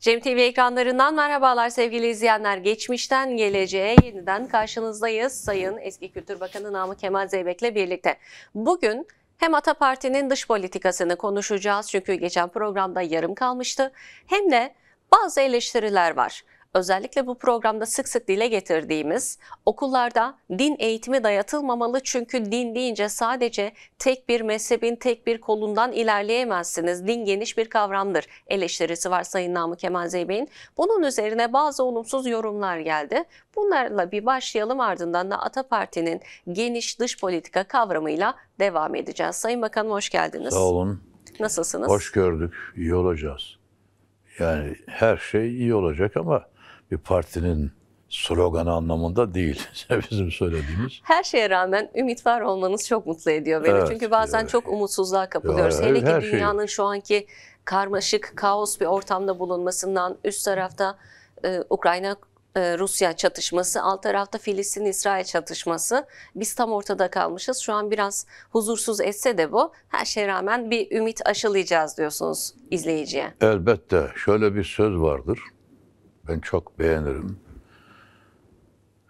Cem TV ekranlarından merhabalar sevgili izleyenler. Geçmişten geleceğe yeniden karşınızdayız. Sayın Eski Kültür Bakanı Namık Kemal Zeybek'le birlikte. Bugün hem Ata Parti'nin dış politikasını konuşacağız çünkü geçen programda yarım kalmıştı. Hem de bazı eleştiriler var özellikle bu programda sık sık dile getirdiğimiz okullarda din eğitimi dayatılmamalı çünkü din deyince sadece tek bir mezhebin tek bir kolundan ilerleyemezsiniz. Din geniş bir kavramdır eleştirisi var Sayın Namık Kemal Zeybek'in. Bunun üzerine bazı olumsuz yorumlar geldi. Bunlarla bir başlayalım ardından da Ata Parti'nin geniş dış politika kavramıyla devam edeceğiz. Sayın Bakanım hoş geldiniz. Sağ olun. Nasılsınız? Hoş gördük, İyi olacağız. Yani her şey iyi olacak ama bir partinin sloganı anlamında değil bizim söylediğimiz. Her şeye rağmen ümit var olmanız çok mutlu ediyor beni. Evet, Çünkü bazen evet. çok umutsuzluğa kapılıyoruz. Ya, Hele ki şey. dünyanın şey. şu anki karmaşık, kaos bir ortamda bulunmasından üst tarafta e, Ukrayna e, Rusya çatışması, alt tarafta Filistin-İsrail çatışması. Biz tam ortada kalmışız. Şu an biraz huzursuz etse de bu. Her şeye rağmen bir ümit aşılayacağız diyorsunuz izleyiciye. Elbette. Şöyle bir söz vardır. Ben çok beğenirim.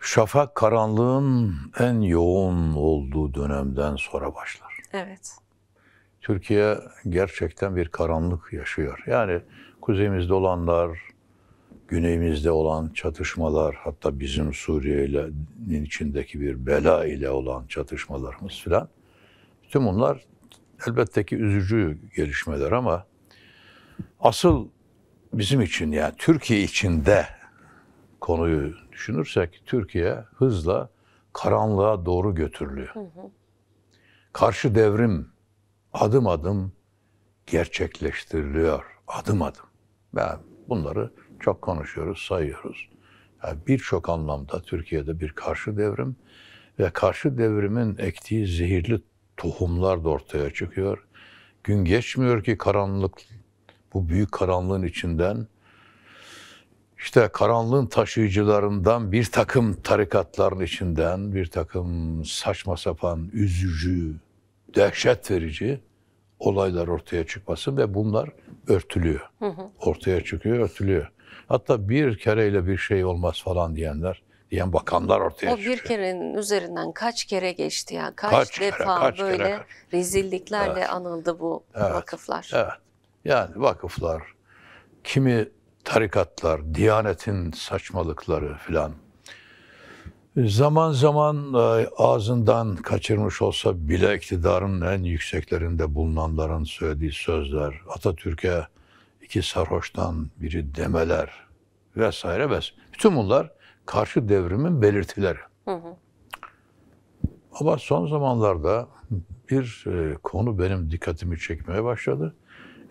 Şafak karanlığın en yoğun olduğu dönemden sonra başlar. Evet. Türkiye gerçekten bir karanlık yaşıyor. Yani kuzeyimizde olanlar, güneyimizde olan çatışmalar, hatta bizim Suriye'nin içindeki bir bela ile olan çatışmalarımız filan. Bütün bunlar elbette ki üzücü gelişmeler ama asıl bizim için yani Türkiye içinde konuyu düşünürsek Türkiye hızla karanlığa doğru götürülüyor. Hı hı. Karşı devrim adım adım gerçekleştiriliyor. Adım adım. Yani bunları çok konuşuyoruz, sayıyoruz. Yani Birçok anlamda Türkiye'de bir karşı devrim ve karşı devrimin ektiği zehirli tohumlar da ortaya çıkıyor. Gün geçmiyor ki karanlık bu büyük karanlığın içinden işte karanlığın taşıyıcılarından bir takım tarikatların içinden bir takım saçma sapan, üzücü, dehşet verici olaylar ortaya çıkmasın ve bunlar örtülüyor. Hı hı. Ortaya çıkıyor, örtülüyor. Hatta bir kereyle bir şey olmaz falan diyenler, diyen bakanlar ortaya o çıkıyor. O bir kerenin üzerinden kaç kere geçti ya, kaç, kaç defa kere, kaç böyle kere, rezilliklerle evet. anıldı bu evet. vakıflar. Evet. Yani vakıflar, kimi tarikatlar, diyanetin saçmalıkları filan. Zaman zaman e, ağzından kaçırmış olsa bile iktidarın en yükseklerinde bulunanların söylediği sözler, Atatürk'e iki sarhoştan biri demeler vesaire ves. Bütün bunlar karşı devrimin belirtileri. Hı hı. Ama son zamanlarda bir e, konu benim dikkatimi çekmeye başladı.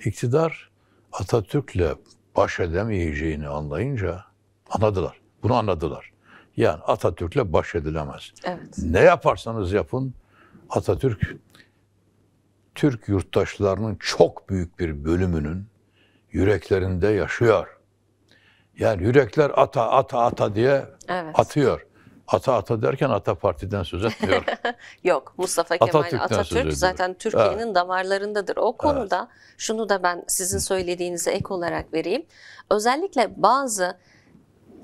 İktidar Atatürk'le baş edemeyeceğini anlayınca anladılar. Bunu anladılar. Yani Atatürk'le baş edilemez. Evet. Ne yaparsanız yapın Atatürk Türk yurttaşlarının çok büyük bir bölümünün yüreklerinde yaşıyor. Yani yürekler ata ata ata diye evet. atıyor. Ata ata derken Ata Parti'den söz etmiyor. Yok Mustafa Kemal Atatürk'ten Atatürk zaten Türkiye'nin evet. damarlarındadır. O konuda evet. şunu da ben sizin söylediğinize ek olarak vereyim. Özellikle bazı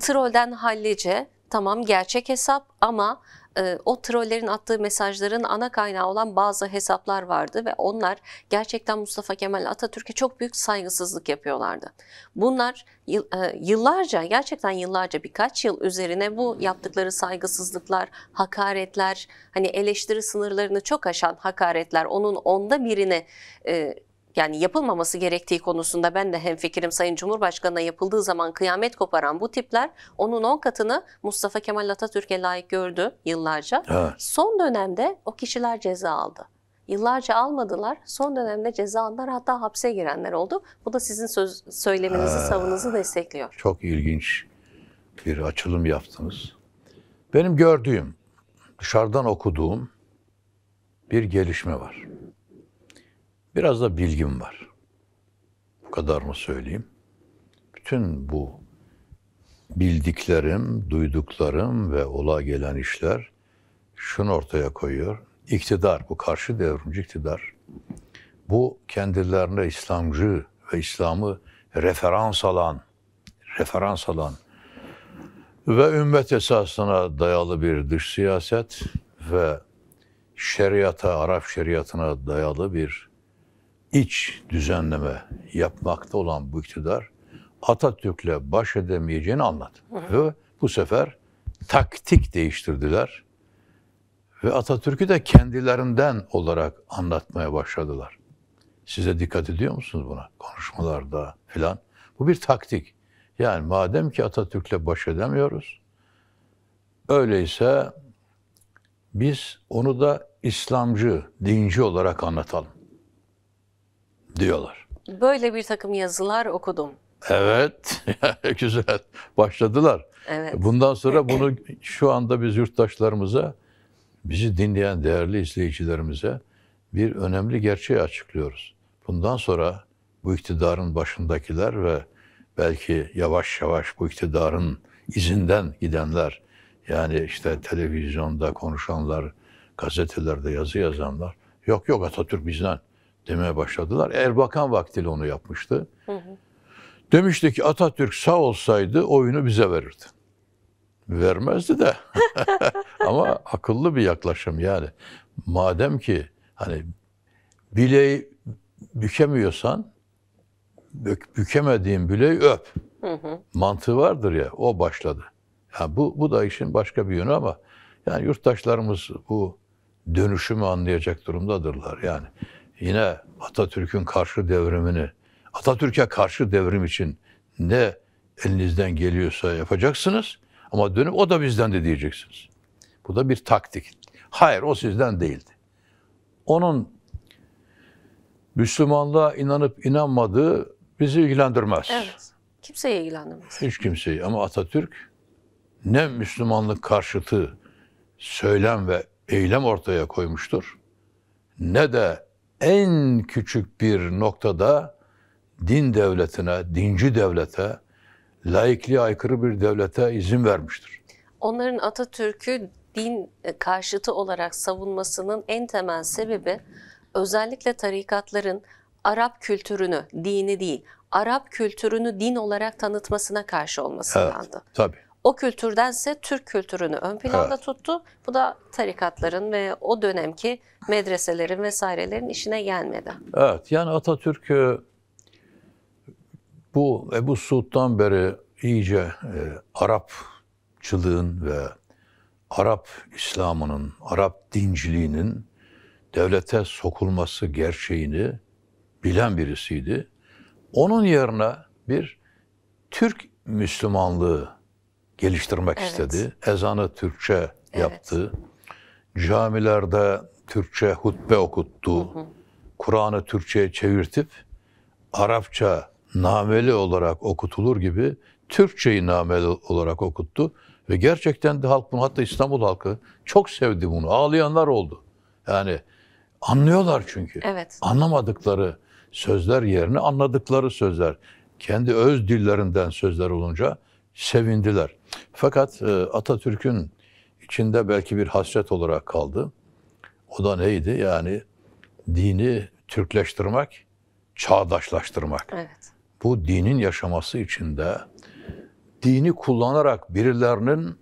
trolden hallice tamam gerçek hesap ama e, o trollerin attığı mesajların ana kaynağı olan bazı hesaplar vardı ve onlar gerçekten Mustafa Kemal Atatürk'e çok büyük saygısızlık yapıyorlardı. Bunlar e, yıllarca gerçekten yıllarca birkaç yıl üzerine bu yaptıkları saygısızlıklar, hakaretler, hani eleştiri sınırlarını çok aşan hakaretler, onun onda birini e, yani yapılmaması gerektiği konusunda ben de hemfikirim Sayın Cumhurbaşkanı'na yapıldığı zaman kıyamet koparan bu tipler onun on katını Mustafa Kemal Atatürk'e layık gördü yıllarca. Evet. Son dönemde o kişiler ceza aldı. Yıllarca almadılar. Son dönemde ceza aldılar hatta hapse girenler oldu. Bu da sizin söz, söyleminizi, ha, savınızı destekliyor. Çok ilginç bir açılım yaptınız. Benim gördüğüm, dışarıdan okuduğum bir gelişme var. Biraz da bilgim var. Bu kadarını söyleyeyim. Bütün bu bildiklerim, duyduklarım ve ola gelen işler şunu ortaya koyuyor. İktidar, bu karşı devrimci iktidar. Bu kendilerine İslamcı ve İslam'ı referans alan, referans alan ve ümmet esasına dayalı bir dış siyaset ve şeriata, Arap şeriatına dayalı bir iç düzenleme yapmakta olan bu iktidar Atatürk'le baş edemeyeceğini anladı. Ve bu sefer taktik değiştirdiler ve Atatürk'ü de kendilerinden olarak anlatmaya başladılar. Size dikkat ediyor musunuz buna? Konuşmalarda filan. Bu bir taktik. Yani madem ki Atatürk'le baş edemiyoruz, öyleyse biz onu da İslamcı, dinci olarak anlatalım diyorlar. Böyle bir takım yazılar okudum. Evet, güzel. Başladılar. Evet. Bundan sonra bunu şu anda biz yurttaşlarımıza, bizi dinleyen değerli izleyicilerimize bir önemli gerçeği açıklıyoruz. Bundan sonra bu iktidarın başındakiler ve belki yavaş yavaş bu iktidarın izinden gidenler, yani işte televizyonda konuşanlar, gazetelerde yazı yazanlar, yok yok Atatürk bizden, demeye başladılar. Erbakan vaktiyle onu yapmıştı. Demişti ki Atatürk sağ olsaydı oyunu bize verirdi. Vermezdi de. Ama akıllı bir yaklaşım yani. Madem ki hani bileği bükemiyorsan bük, bükemediğin bileği öp. Hı Mantığı vardır ya o başladı. Yani bu, bu da işin başka bir yönü ama yani yurttaşlarımız bu dönüşümü anlayacak durumdadırlar yani yine Atatürk'ün karşı devrimini, Atatürk'e karşı devrim için ne elinizden geliyorsa yapacaksınız ama dönüp o da bizden de diyeceksiniz. Bu da bir taktik. Hayır o sizden değildi. Onun Müslümanlığa inanıp inanmadığı bizi ilgilendirmez. Evet. kimseye ilgilendirmez. Hiç kimseyi ama Atatürk ne Müslümanlık karşıtı söylem ve eylem ortaya koymuştur ne de en küçük bir noktada din devletine, dinci devlete, laikliğe aykırı bir devlete izin vermiştir. Onların Atatürk'ü din karşıtı olarak savunmasının en temel sebebi özellikle tarikatların Arap kültürünü, dini değil, Arap kültürünü din olarak tanıtmasına karşı olmasındandı. Evet, tabii o kültürdense Türk kültürünü ön planda evet. tuttu. Bu da tarikatların ve o dönemki medreselerin vesairelerin işine gelmedi. Evet yani Atatürk e, bu Ebu Suud'dan beri iyice e, Arapçılığın ve Arap İslam'ının, Arap dinciliğinin devlete sokulması gerçeğini bilen birisiydi. Onun yerine bir Türk Müslümanlığı geliştirmek evet. istedi. Ezanı Türkçe evet. yaptı. Camilerde Türkçe hutbe okuttu. Kur'an'ı Türkçe'ye çevirtip Arapça nameli olarak okutulur gibi Türkçeyi nameli olarak okuttu. Ve gerçekten de halk bunu hatta İstanbul halkı çok sevdi bunu. Ağlayanlar oldu. Yani anlıyorlar çünkü. Evet. Anlamadıkları sözler yerine anladıkları sözler. Kendi öz dillerinden sözler olunca sevindiler. Fakat e, Atatürk'ün içinde belki bir hasret olarak kaldı. O da neydi? Yani dini Türkleştirmek, çağdaşlaştırmak. Evet. Bu dinin yaşaması içinde dini kullanarak birilerinin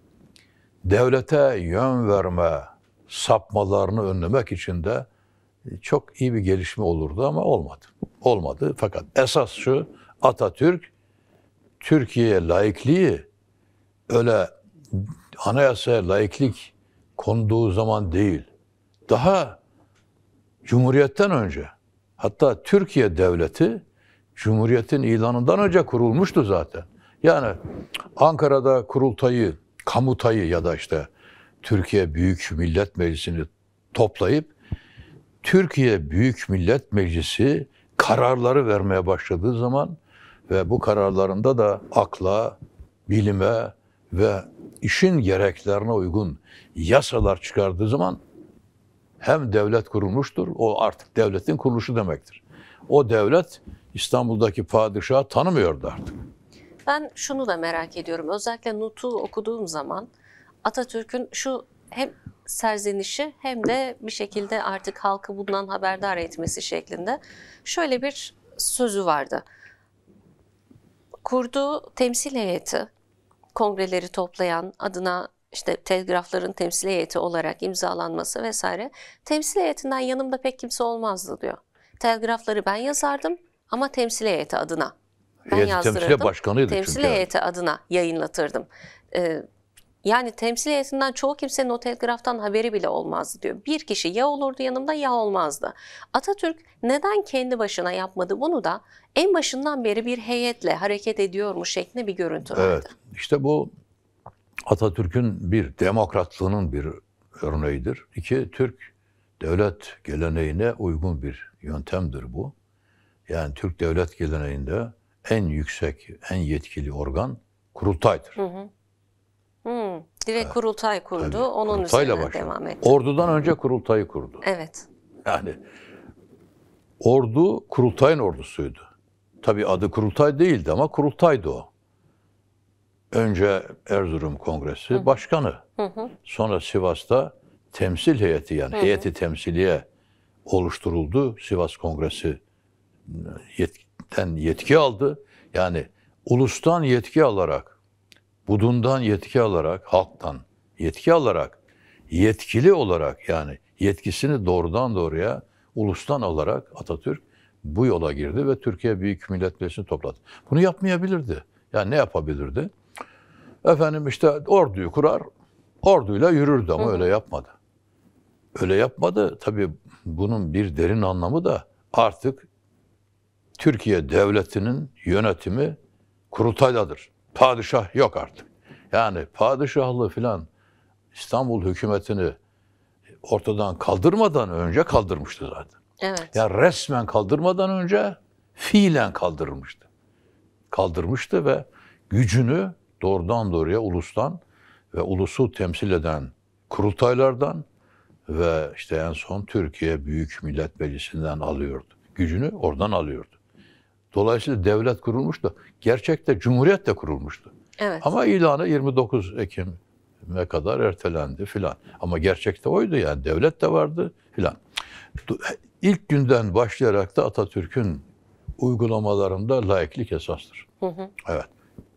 devlete yön verme sapmalarını önlemek için de e, çok iyi bir gelişme olurdu ama olmadı. Olmadı. Fakat esas şu Atatürk Türkiye laikliği öyle anayasaya laiklik konduğu zaman değil. Daha Cumhuriyet'ten önce hatta Türkiye Devleti Cumhuriyet'in ilanından önce kurulmuştu zaten. Yani Ankara'da kurultayı, kamutayı ya da işte Türkiye Büyük Millet Meclisi'ni toplayıp Türkiye Büyük Millet Meclisi kararları vermeye başladığı zaman ve bu kararlarında da akla, bilime, ve işin gereklerine uygun yasalar çıkardığı zaman hem devlet kurulmuştur, o artık devletin kuruluşu demektir. O devlet İstanbul'daki padişahı tanımıyordu artık. Ben şunu da merak ediyorum. Özellikle Nut'u okuduğum zaman Atatürk'ün şu hem serzenişi hem de bir şekilde artık halkı bundan haberdar etmesi şeklinde şöyle bir sözü vardı. Kurduğu temsil heyeti kongreleri toplayan, adına işte telgrafların temsil heyeti olarak imzalanması vesaire. Temsil heyetinden yanımda pek kimse olmazdı diyor. Telgrafları ben yazardım ama temsil heyeti adına. Ben Heyet yazdırırdım. Temsil başkanıydı temsil çünkü. heyeti adına yayınlatırdım. Ee, yani temsil heyetinden çoğu kimsenin o telgraftan haberi bile olmazdı diyor. Bir kişi ya olurdu yanımda ya olmazdı. Atatürk neden kendi başına yapmadı bunu da en başından beri bir heyetle hareket ediyormuş şeklinde bir görüntü vardı. Evet işte bu Atatürk'ün bir demokratlığının bir örneğidir. İki Türk devlet geleneğine uygun bir yöntemdir bu. Yani Türk devlet geleneğinde en yüksek, en yetkili organ kurultaydır. Hı hı. Hmm, direkt evet. kurultay kurdu. Tabii, onun kurultayla üzerine başladı. devam etti. Ordudan önce kurultayı kurdu. Evet. Yani ordu kurultayın ordusuydu. Tabii adı kurultay değildi ama kurultaydı o. Önce Erzurum Kongresi hı. başkanı. Hı hı. Sonra Sivas'ta temsil heyeti yani hı hı. heyeti temsiliye oluşturuldu. Sivas Kongresi e, yetkiden yetki aldı. Yani ulustan yetki alarak budundan yetki alarak, halktan yetki alarak, yetkili olarak yani yetkisini doğrudan doğruya ulustan alarak Atatürk bu yola girdi ve Türkiye Büyük Millet Meclisi'ni topladı. Bunu yapmayabilirdi. Yani ne yapabilirdi? Efendim işte orduyu kurar, orduyla yürürdü ama hı öyle yapmadı. Öyle yapmadı. Tabii bunun bir derin anlamı da artık Türkiye devletinin yönetimi kurultaydadır. Padişah yok artık. Yani padişahlığı filan İstanbul hükümetini ortadan kaldırmadan önce kaldırmıştı zaten. Evet. Ya yani resmen kaldırmadan önce fiilen kaldırılmıştı. Kaldırmıştı ve gücünü doğrudan doğruya ulustan ve ulusu temsil eden kurultaylardan ve işte en son Türkiye Büyük Millet Meclisi'nden alıyordu. Gücünü oradan alıyordu. Dolayısıyla devlet kurulmuştu. Gerçekte cumhuriyet de kurulmuştu. Evet. Ama ilanı 29 Ekim'e kadar ertelendi filan. Ama gerçekte oydu yani devlet de vardı filan. İlk günden başlayarak da Atatürk'ün uygulamalarında laiklik esastır. Hı hı. Evet.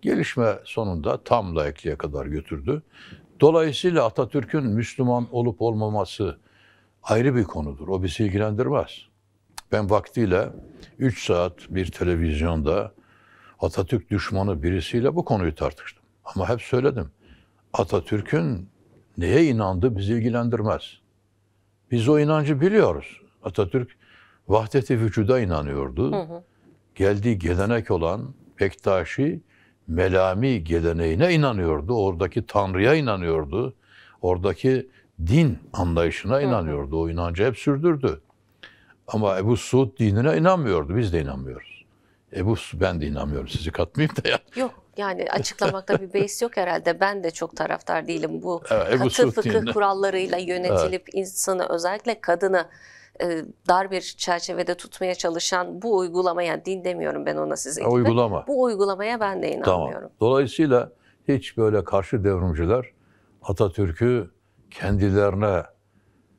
Gelişme sonunda tam laikliğe kadar götürdü. Dolayısıyla Atatürk'ün Müslüman olup olmaması ayrı bir konudur. O bizi ilgilendirmez. Ben vaktiyle 3 saat bir televizyonda Atatürk düşmanı birisiyle bu konuyu tartıştım. Ama hep söyledim. Atatürk'ün neye inandığı bizi ilgilendirmez. Biz o inancı biliyoruz. Atatürk vahdeti vücuda inanıyordu. Hı hı. Geldiği gelenek olan Bektaşi melami geleneğine inanıyordu. Oradaki Tanrı'ya inanıyordu. Oradaki din anlayışına inanıyordu. O inancı hep sürdürdü. Ama Ebu Suud dinine inanmıyordu. Biz de inanmıyoruz. Ebu Suud, ben de inanmıyorum. Sizi katmayayım da ya. Yok yani açıklamakta bir beis yok herhalde. Ben de çok taraftar değilim bu Ebu katı fıkıh dinine. kurallarıyla yönetilip evet. insanı özellikle kadını e, dar bir çerçevede tutmaya çalışan bu uygulamaya din demiyorum ben ona sizin gibi. Uygulama. Bu uygulamaya ben de inanmıyorum. Tamam. Dolayısıyla hiç böyle karşı devrimciler Atatürk'ü kendilerine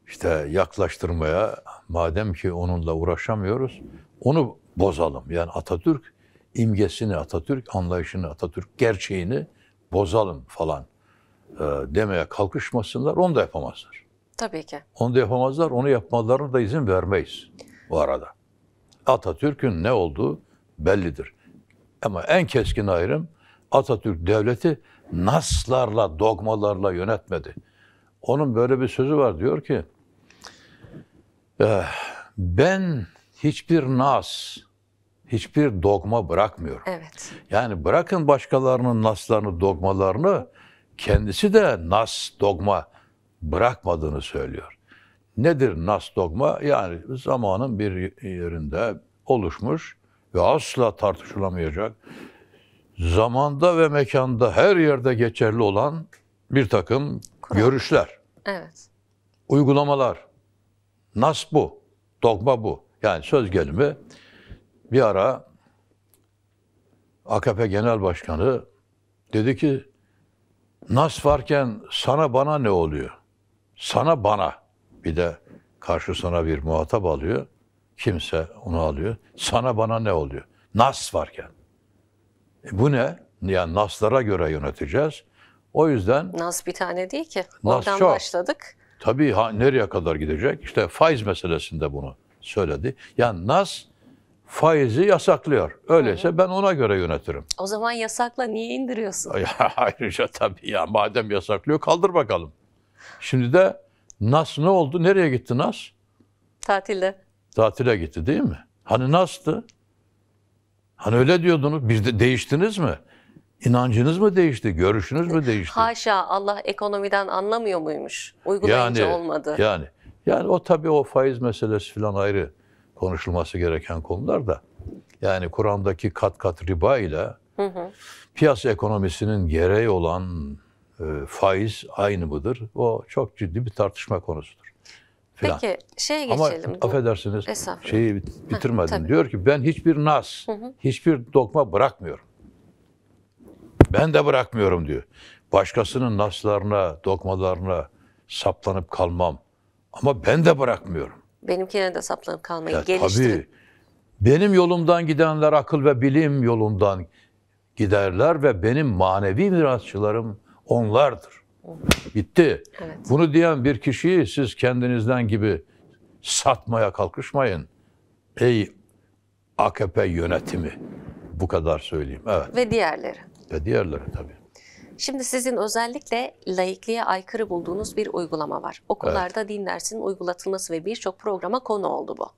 işte yaklaştırmaya madem ki onunla uğraşamıyoruz onu bozalım. Yani Atatürk imgesini, Atatürk anlayışını, Atatürk gerçeğini bozalım falan e, demeye kalkışmasınlar. Onu da yapamazlar. Tabii ki. Onu da yapamazlar. Onu yapmalarına da izin vermeyiz bu arada. Atatürk'ün ne olduğu bellidir. Ama en keskin ayrım Atatürk devleti naslarla, dogmalarla yönetmedi. Onun böyle bir sözü var diyor ki Eh, ben hiçbir nas, hiçbir dogma bırakmıyorum. Evet. Yani bırakın başkalarının naslarını, dogmalarını, kendisi de nas, dogma bırakmadığını söylüyor. Nedir nas dogma? Yani zamanın bir yerinde oluşmuş ve asla tartışılamayacak, zamanda ve mekanda her yerde geçerli olan bir takım Kural. görüşler, evet. uygulamalar, Nas bu. Dogma bu. Yani söz gelimi bir ara AKP Genel Başkanı dedi ki nas varken sana bana ne oluyor? Sana bana. Bir de karşısına bir muhatap alıyor. Kimse onu alıyor. Sana bana ne oluyor? Nas varken. E bu ne? Yani naslara göre yöneteceğiz. O yüzden... Nas bir tane değil ki. Nas Oradan çok. başladık. Tabii ha, nereye kadar gidecek? İşte faiz meselesinde bunu söyledi. Yani nas faizi yasaklıyor. Öyleyse Hı. ben ona göre yönetirim. O zaman yasakla niye indiriyorsun? Ayrıca tabii ya madem yasaklıyor kaldır bakalım. Şimdi de nas ne oldu? Nereye gitti nas? Tatilde. Tatile gitti değil mi? Hani nastı? Hani öyle diyordunuz. Biz de değiştiniz mi? İnancınız mı değişti? Görüşünüz mü e, değişti? Haşa Allah ekonomiden anlamıyor muymuş? Uygulayınca yani, olmadı. Yani yani o tabii o faiz meselesi falan ayrı konuşulması gereken konular da. Yani Kur'an'daki kat kat riba ile hı hı. piyasa ekonomisinin gereği olan e, faiz aynı mıdır? O çok ciddi bir tartışma konusudur. Falan. Peki şeye geçelim. Ama affedersiniz şeyi bitirmedim. Heh, Diyor ki ben hiçbir nas, hı hı. hiçbir dokma bırakmıyorum. Ben de bırakmıyorum diyor. Başkasının naslarına, dogmalarına saplanıp kalmam. Ama ben de bırakmıyorum. Benimkine de saplanıp kalmayı ya, geliştirin. Tabii. Benim yolumdan gidenler akıl ve bilim yolundan giderler ve benim manevi mirasçılarım onlardır. Bitti. Evet. Bunu diyen bir kişiyi siz kendinizden gibi satmaya kalkışmayın. Ey AKP yönetimi. Bu kadar söyleyeyim. Evet. Ve diğerleri. Ve diğerleri tabii. Şimdi sizin özellikle laikliğe aykırı bulduğunuz bir uygulama var. Okullarda evet. din dersinin uygulatılması ve birçok programa konu oldu bu.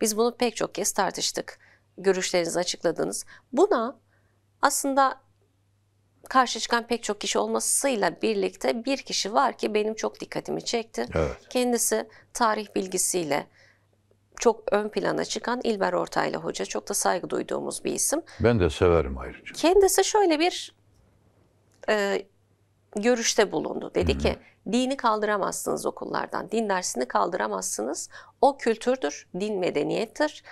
Biz bunu pek çok kez tartıştık. Görüşlerinizi açıkladınız. Buna aslında karşı çıkan pek çok kişi olmasıyla birlikte bir kişi var ki benim çok dikkatimi çekti. Evet. Kendisi tarih bilgisiyle, çok ön plana çıkan İlber Ortaylı Hoca. Çok da saygı duyduğumuz bir isim. Ben de severim ayrıca. Kendisi şöyle bir e, görüşte bulundu. Dedi Hı-hı. ki dini kaldıramazsınız okullardan, din dersini kaldıramazsınız. O kültürdür, din medeniyettir.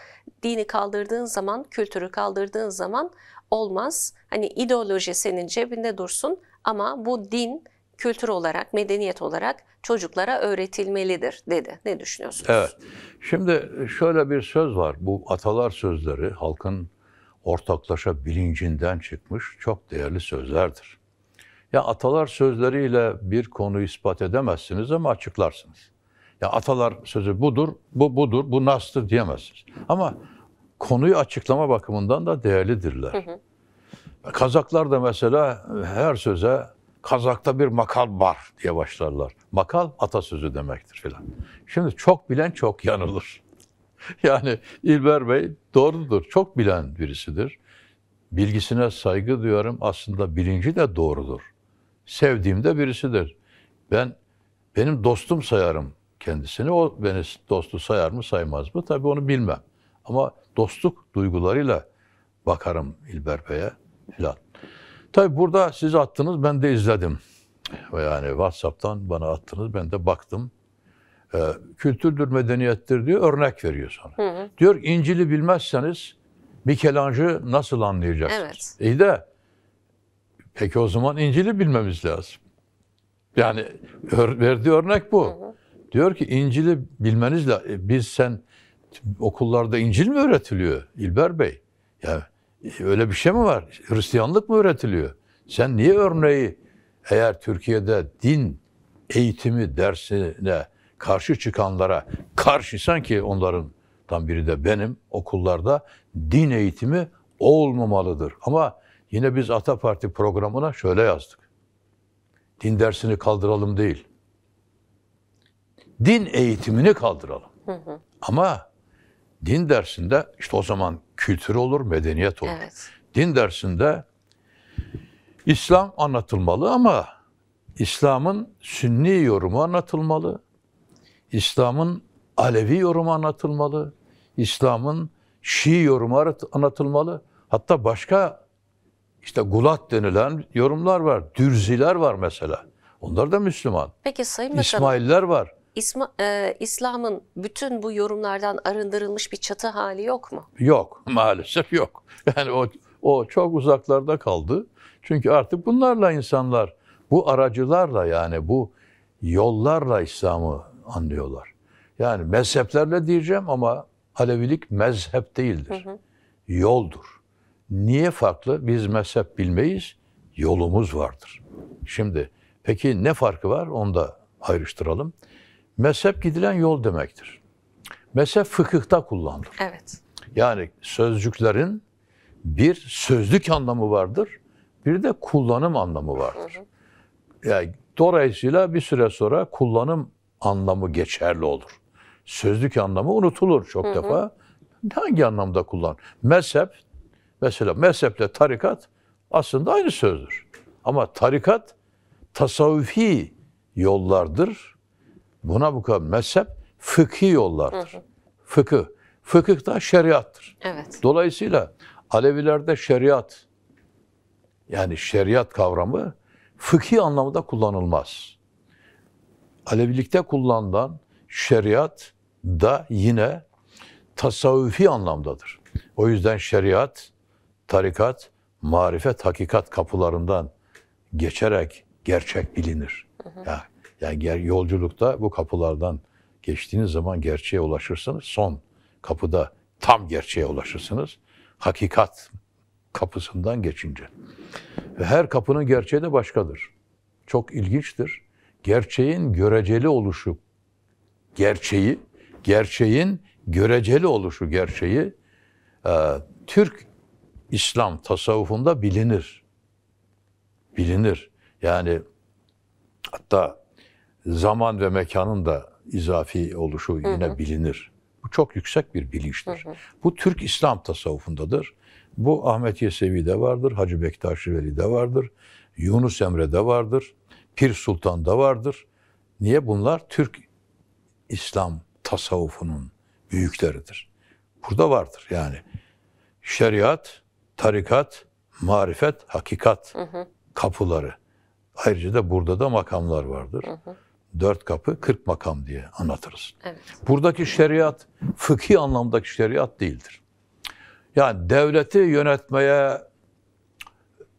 Dini kaldırdığın zaman, kültürü kaldırdığın zaman olmaz. Hani ideoloji senin cebinde dursun ama bu din kültür olarak, medeniyet olarak çocuklara öğretilmelidir dedi. Ne düşünüyorsunuz? Evet. Şimdi şöyle bir söz var. Bu atalar sözleri halkın ortaklaşa bilincinden çıkmış çok değerli sözlerdir. Ya atalar sözleriyle bir konu ispat edemezsiniz ama açıklarsınız. Ya atalar sözü budur, bu budur, bu nastır diyemezsiniz. Ama konuyu açıklama bakımından da değerlidirler. Hı hı. Kazaklar da mesela her söze Kazak'ta bir makal var diye başlarlar. Makal atasözü demektir filan. Şimdi çok bilen çok yanılır. Yani İlber Bey doğrudur. Çok bilen birisidir. Bilgisine saygı duyarım. Aslında bilinci de doğrudur. Sevdiğim de birisidir. Ben benim dostum sayarım kendisini. O beni dostu sayar mı saymaz mı? Tabii onu bilmem. Ama dostluk duygularıyla bakarım İlber Bey'e filan. Tabi burada siz attınız ben de izledim. Yani WhatsApp'tan bana attınız ben de baktım. Ee, kültürdür, medeniyettir diyor örnek veriyor sonra. Hı hı. Diyor İncil'i bilmezseniz Michelangelo nasıl anlayacaksınız? Evet. İyi de peki o zaman İncil'i bilmemiz lazım. Yani verdiği örnek bu. Hı hı. Diyor ki İncil'i bilmeniz lazım. E, biz sen okullarda İncil mi öğretiliyor İlber Bey? Yani Öyle bir şey mi var? Hristiyanlık mı öğretiliyor? Sen niye örneği eğer Türkiye'de din eğitimi dersine karşı çıkanlara karşıysan ki onların tam biri de benim okullarda din eğitimi olmamalıdır. Ama yine biz Ata Parti programına şöyle yazdık. Din dersini kaldıralım değil. Din eğitimini kaldıralım. Hı hı. Ama din dersinde işte o zaman kültür olur, medeniyet olur. Evet. Din dersinde İslam anlatılmalı ama İslam'ın sünni yorumu anlatılmalı. İslam'ın Alevi yorumu anlatılmalı. İslam'ın Şii yorumu anlatılmalı. Hatta başka işte gulat denilen yorumlar var. Dürziler var mesela. Onlar da Müslüman. Peki Sayın Bakanım. İsmailler var. İsma, e, İslam'ın bütün bu yorumlardan arındırılmış bir çatı hali yok mu? Yok, maalesef yok. Yani o, o çok uzaklarda kaldı. Çünkü artık bunlarla insanlar, bu aracılarla yani bu yollarla İslam'ı anlıyorlar. Yani mezheplerle diyeceğim ama Alevilik mezhep değildir. Hı hı. Yoldur. Niye farklı? Biz mezhep bilmeyiz, yolumuz vardır. Şimdi peki ne farkı var? Onu da ayrıştıralım. Mezhep gidilen yol demektir. Mezhep fıkıhta kullanılır. Evet. Yani sözcüklerin bir sözlük anlamı vardır, bir de kullanım anlamı vardır. Yani dolayısıyla bir süre sonra kullanım anlamı geçerli olur. Sözlük anlamı unutulur çok hı hı. defa. Hangi anlamda kullan? Mezhep, mesela mezheple tarikat aslında aynı sözdür. Ama tarikat tasavvufi yollardır Buna bu kadar mezhep fıkhi yollardır. Hı hı. Fıkıh. Fıkıh da şeriattır. Evet. Dolayısıyla Alevilerde şeriat yani şeriat kavramı fıkhi anlamında kullanılmaz. Alevilikte kullanılan şeriat da yine tasavvufi anlamdadır. O yüzden şeriat, tarikat, marifet, hakikat kapılarından geçerek gerçek bilinir. Hı hı. Yani yani yolculukta bu kapılardan geçtiğiniz zaman gerçeğe ulaşırsınız. Son kapıda tam gerçeğe ulaşırsınız. Hakikat kapısından geçince. Ve her kapının gerçeği de başkadır. Çok ilginçtir. Gerçeğin göreceli oluşu gerçeği, gerçeğin göreceli oluşu gerçeği e, Türk İslam tasavvufunda bilinir. Bilinir. Yani hatta zaman ve mekanın da izafi oluşu yine hı hı. bilinir. Bu çok yüksek bir bilinçtir. Hı hı. Bu Türk İslam tasavvufundadır. Bu Ahmet Yesevi de vardır, Hacı Bektaş Veli de vardır, Yunus Emre de vardır, Pir Sultan da vardır. Niye bunlar? Türk İslam tasavvufunun büyükleridir. Burada vardır yani. Şeriat, tarikat, marifet, hakikat hı hı. kapıları. Ayrıca da burada da makamlar vardır. Hı hı dört kapı, kırk makam diye anlatırız. Evet. Buradaki şeriat, fıkhi anlamdaki şeriat değildir. Yani devleti yönetmeye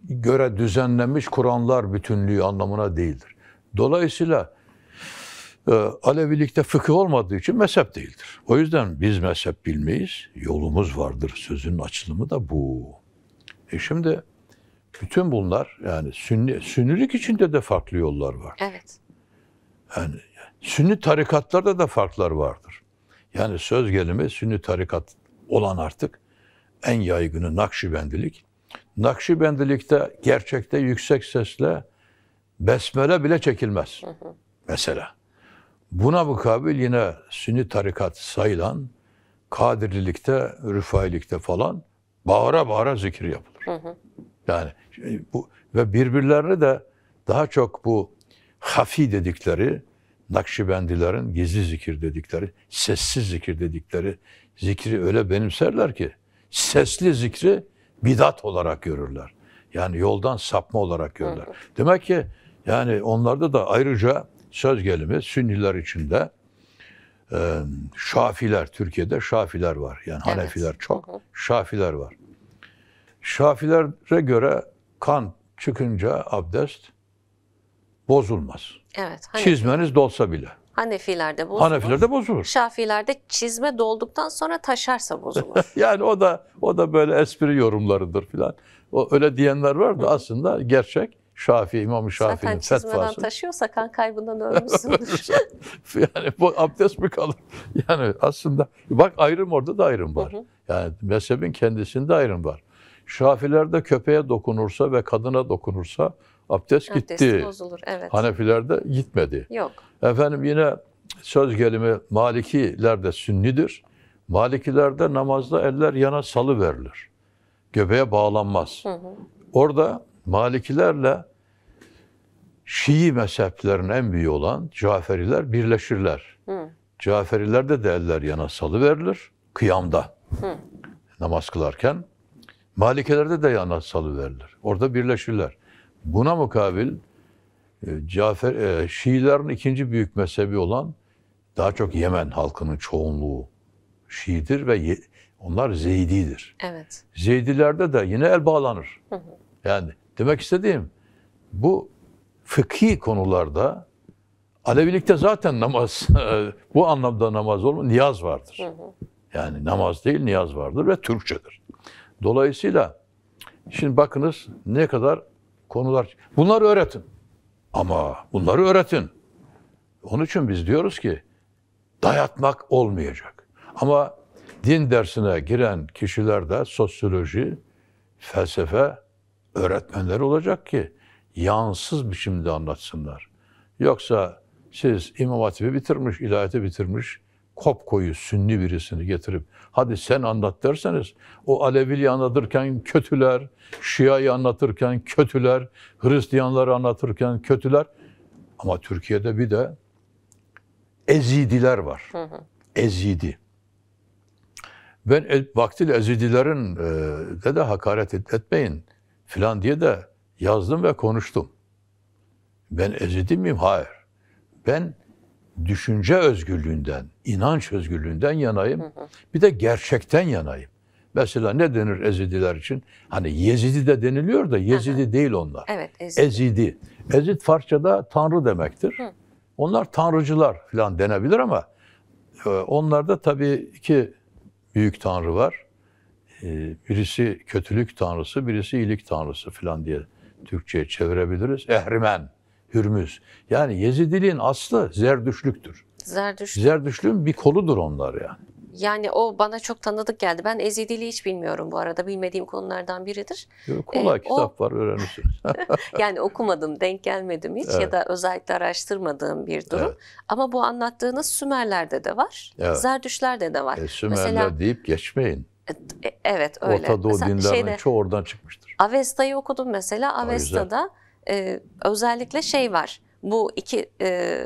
göre düzenlenmiş Kur'anlar bütünlüğü anlamına değildir. Dolayısıyla e, Alevilikte fıkıh olmadığı için mezhep değildir. O yüzden biz mezhep bilmeyiz, yolumuz vardır. Sözünün açılımı da bu. E şimdi bütün bunlar yani sünni, sünnilik içinde de farklı yollar var. Evet. Yani sünni tarikatlarda da farklar vardır. Yani söz gelimi sünni tarikat olan artık en yaygını Nakşibendilik. Nakşibendilikte gerçekte yüksek sesle besmele bile çekilmez. Hı hı. Mesela. Buna mukabil yine sünni tarikat sayılan Kadirlilikte, Rüfailikte falan bağıra bağıra zikir yapılır. Hı hı. Yani bu ve birbirlerini de daha çok bu hafi dedikleri, Nakşibendilerin gizli zikir dedikleri, sessiz zikir dedikleri zikri öyle benimserler ki sesli zikri bidat olarak görürler. Yani yoldan sapma olarak görürler. Hı Demek ki yani onlarda da ayrıca söz gelimi Sünniler içinde e, Şafiler, Türkiye'de Şafiler var. Yani evet. Hanefiler çok, Şafiler var. Şafilere göre kan çıkınca abdest, bozulmaz. Evet. Hanefi. Çizmeniz dolsa bile. Hanefilerde bozulur. Hanefilerde bozulur. Şafilerde çizme dolduktan sonra taşarsa bozulur. yani o da o da böyle espri yorumlarıdır filan. O öyle diyenler var da aslında gerçek. Şafii, İmam Şafii'nin fetvası. Zaten taşıyorsa kan kaybından ölmüşsündür. yani bu abdest mi kalır? Yani aslında bak ayrım orada da ayrım var. Hı hı. Yani mezhebin kendisinde ayrım var. Şafilerde köpeğe dokunursa ve kadına dokunursa abdest Abdesti gitti. bozulur, evet. Hanefilerde gitmedi. Yok. Efendim yine söz gelimi Malikiler de sünnidir. Malikilerde namazda eller yana salı verilir. Göbeğe bağlanmaz. Hı hı. Orada Malikilerle Şii mezheplerinin en büyüğü olan Caferiler birleşirler. Hı. Caferilerde de eller yana salı verilir kıyamda. Hı. Namaz kılarken Malikelerde de yana salı verilir. Orada birleşirler. Buna mukabil e, Cafer, e, Şiilerin ikinci büyük mezhebi olan daha çok Yemen halkının çoğunluğu Şiidir ve onlar Zeydidir. Evet. Zeydilerde de yine el bağlanır. Hı hı. Yani demek istediğim bu fıkhi konularda Alevilikte zaten namaz, bu anlamda namaz olma, niyaz vardır. Yani namaz değil, niyaz vardır ve Türkçedir. Dolayısıyla şimdi bakınız ne kadar konular. Bunları öğretin. Ama bunları öğretin. Onun için biz diyoruz ki dayatmak olmayacak. Ama din dersine giren kişiler de sosyoloji, felsefe öğretmenleri olacak ki yansız biçimde anlatsınlar. Yoksa siz İmam Hatip'i bitirmiş, ilahiyatı bitirmiş, kopkoyu sünni birisini getirip Hadi sen anlat derseniz o Aleviliği anlatırken kötüler, Şia'yı anlatırken kötüler, Hristiyanları anlatırken kötüler. Ama Türkiye'de bir de Ezidiler var. Hı hı. Ezidi. Ben el, vaktil Ezidilerin e, de de hakaret et, etmeyin filan diye de yazdım ve konuştum. Ben Ezidi miyim? Hayır. Ben düşünce özgürlüğünden, inanç özgürlüğünden yanayım. Bir de gerçekten yanayım. Mesela ne denir Ezidiler için? Hani Yezidi de deniliyor da Yezidi değil onlar. Evet, Ezidi. Ezid Farsça'da tanrı demektir. Onlar tanrıcılar falan denebilir ama e, onlarda tabii iki büyük tanrı var. E, birisi kötülük tanrısı, birisi iyilik tanrısı falan diye Türkçe'ye çevirebiliriz. Ehrimen Hürmüz. Yani Yezidiliğin aslı Zerdüşlüktür. Zerdüşlük. Zerdüşlüğün bir koludur onlar yani. Yani o bana çok tanıdık geldi. Ben Ezidiliği hiç bilmiyorum bu arada. Bilmediğim konulardan biridir. Yok, kolay ee, kitap o... var öğrenirsiniz. yani okumadım, denk gelmedim hiç evet. ya da özellikle araştırmadığım bir durum. Evet. Ama bu anlattığınız Sümerler'de de var, evet. Zerdüşler'de de var. E, Sümerler Mesela... deyip geçmeyin. E, e, evet öyle. Orta Doğu mesela dinlerinin şeyde, çoğu oradan çıkmıştır. Avesta'yı okudum mesela. Avesta'da e, özellikle şey var. Bu iki e,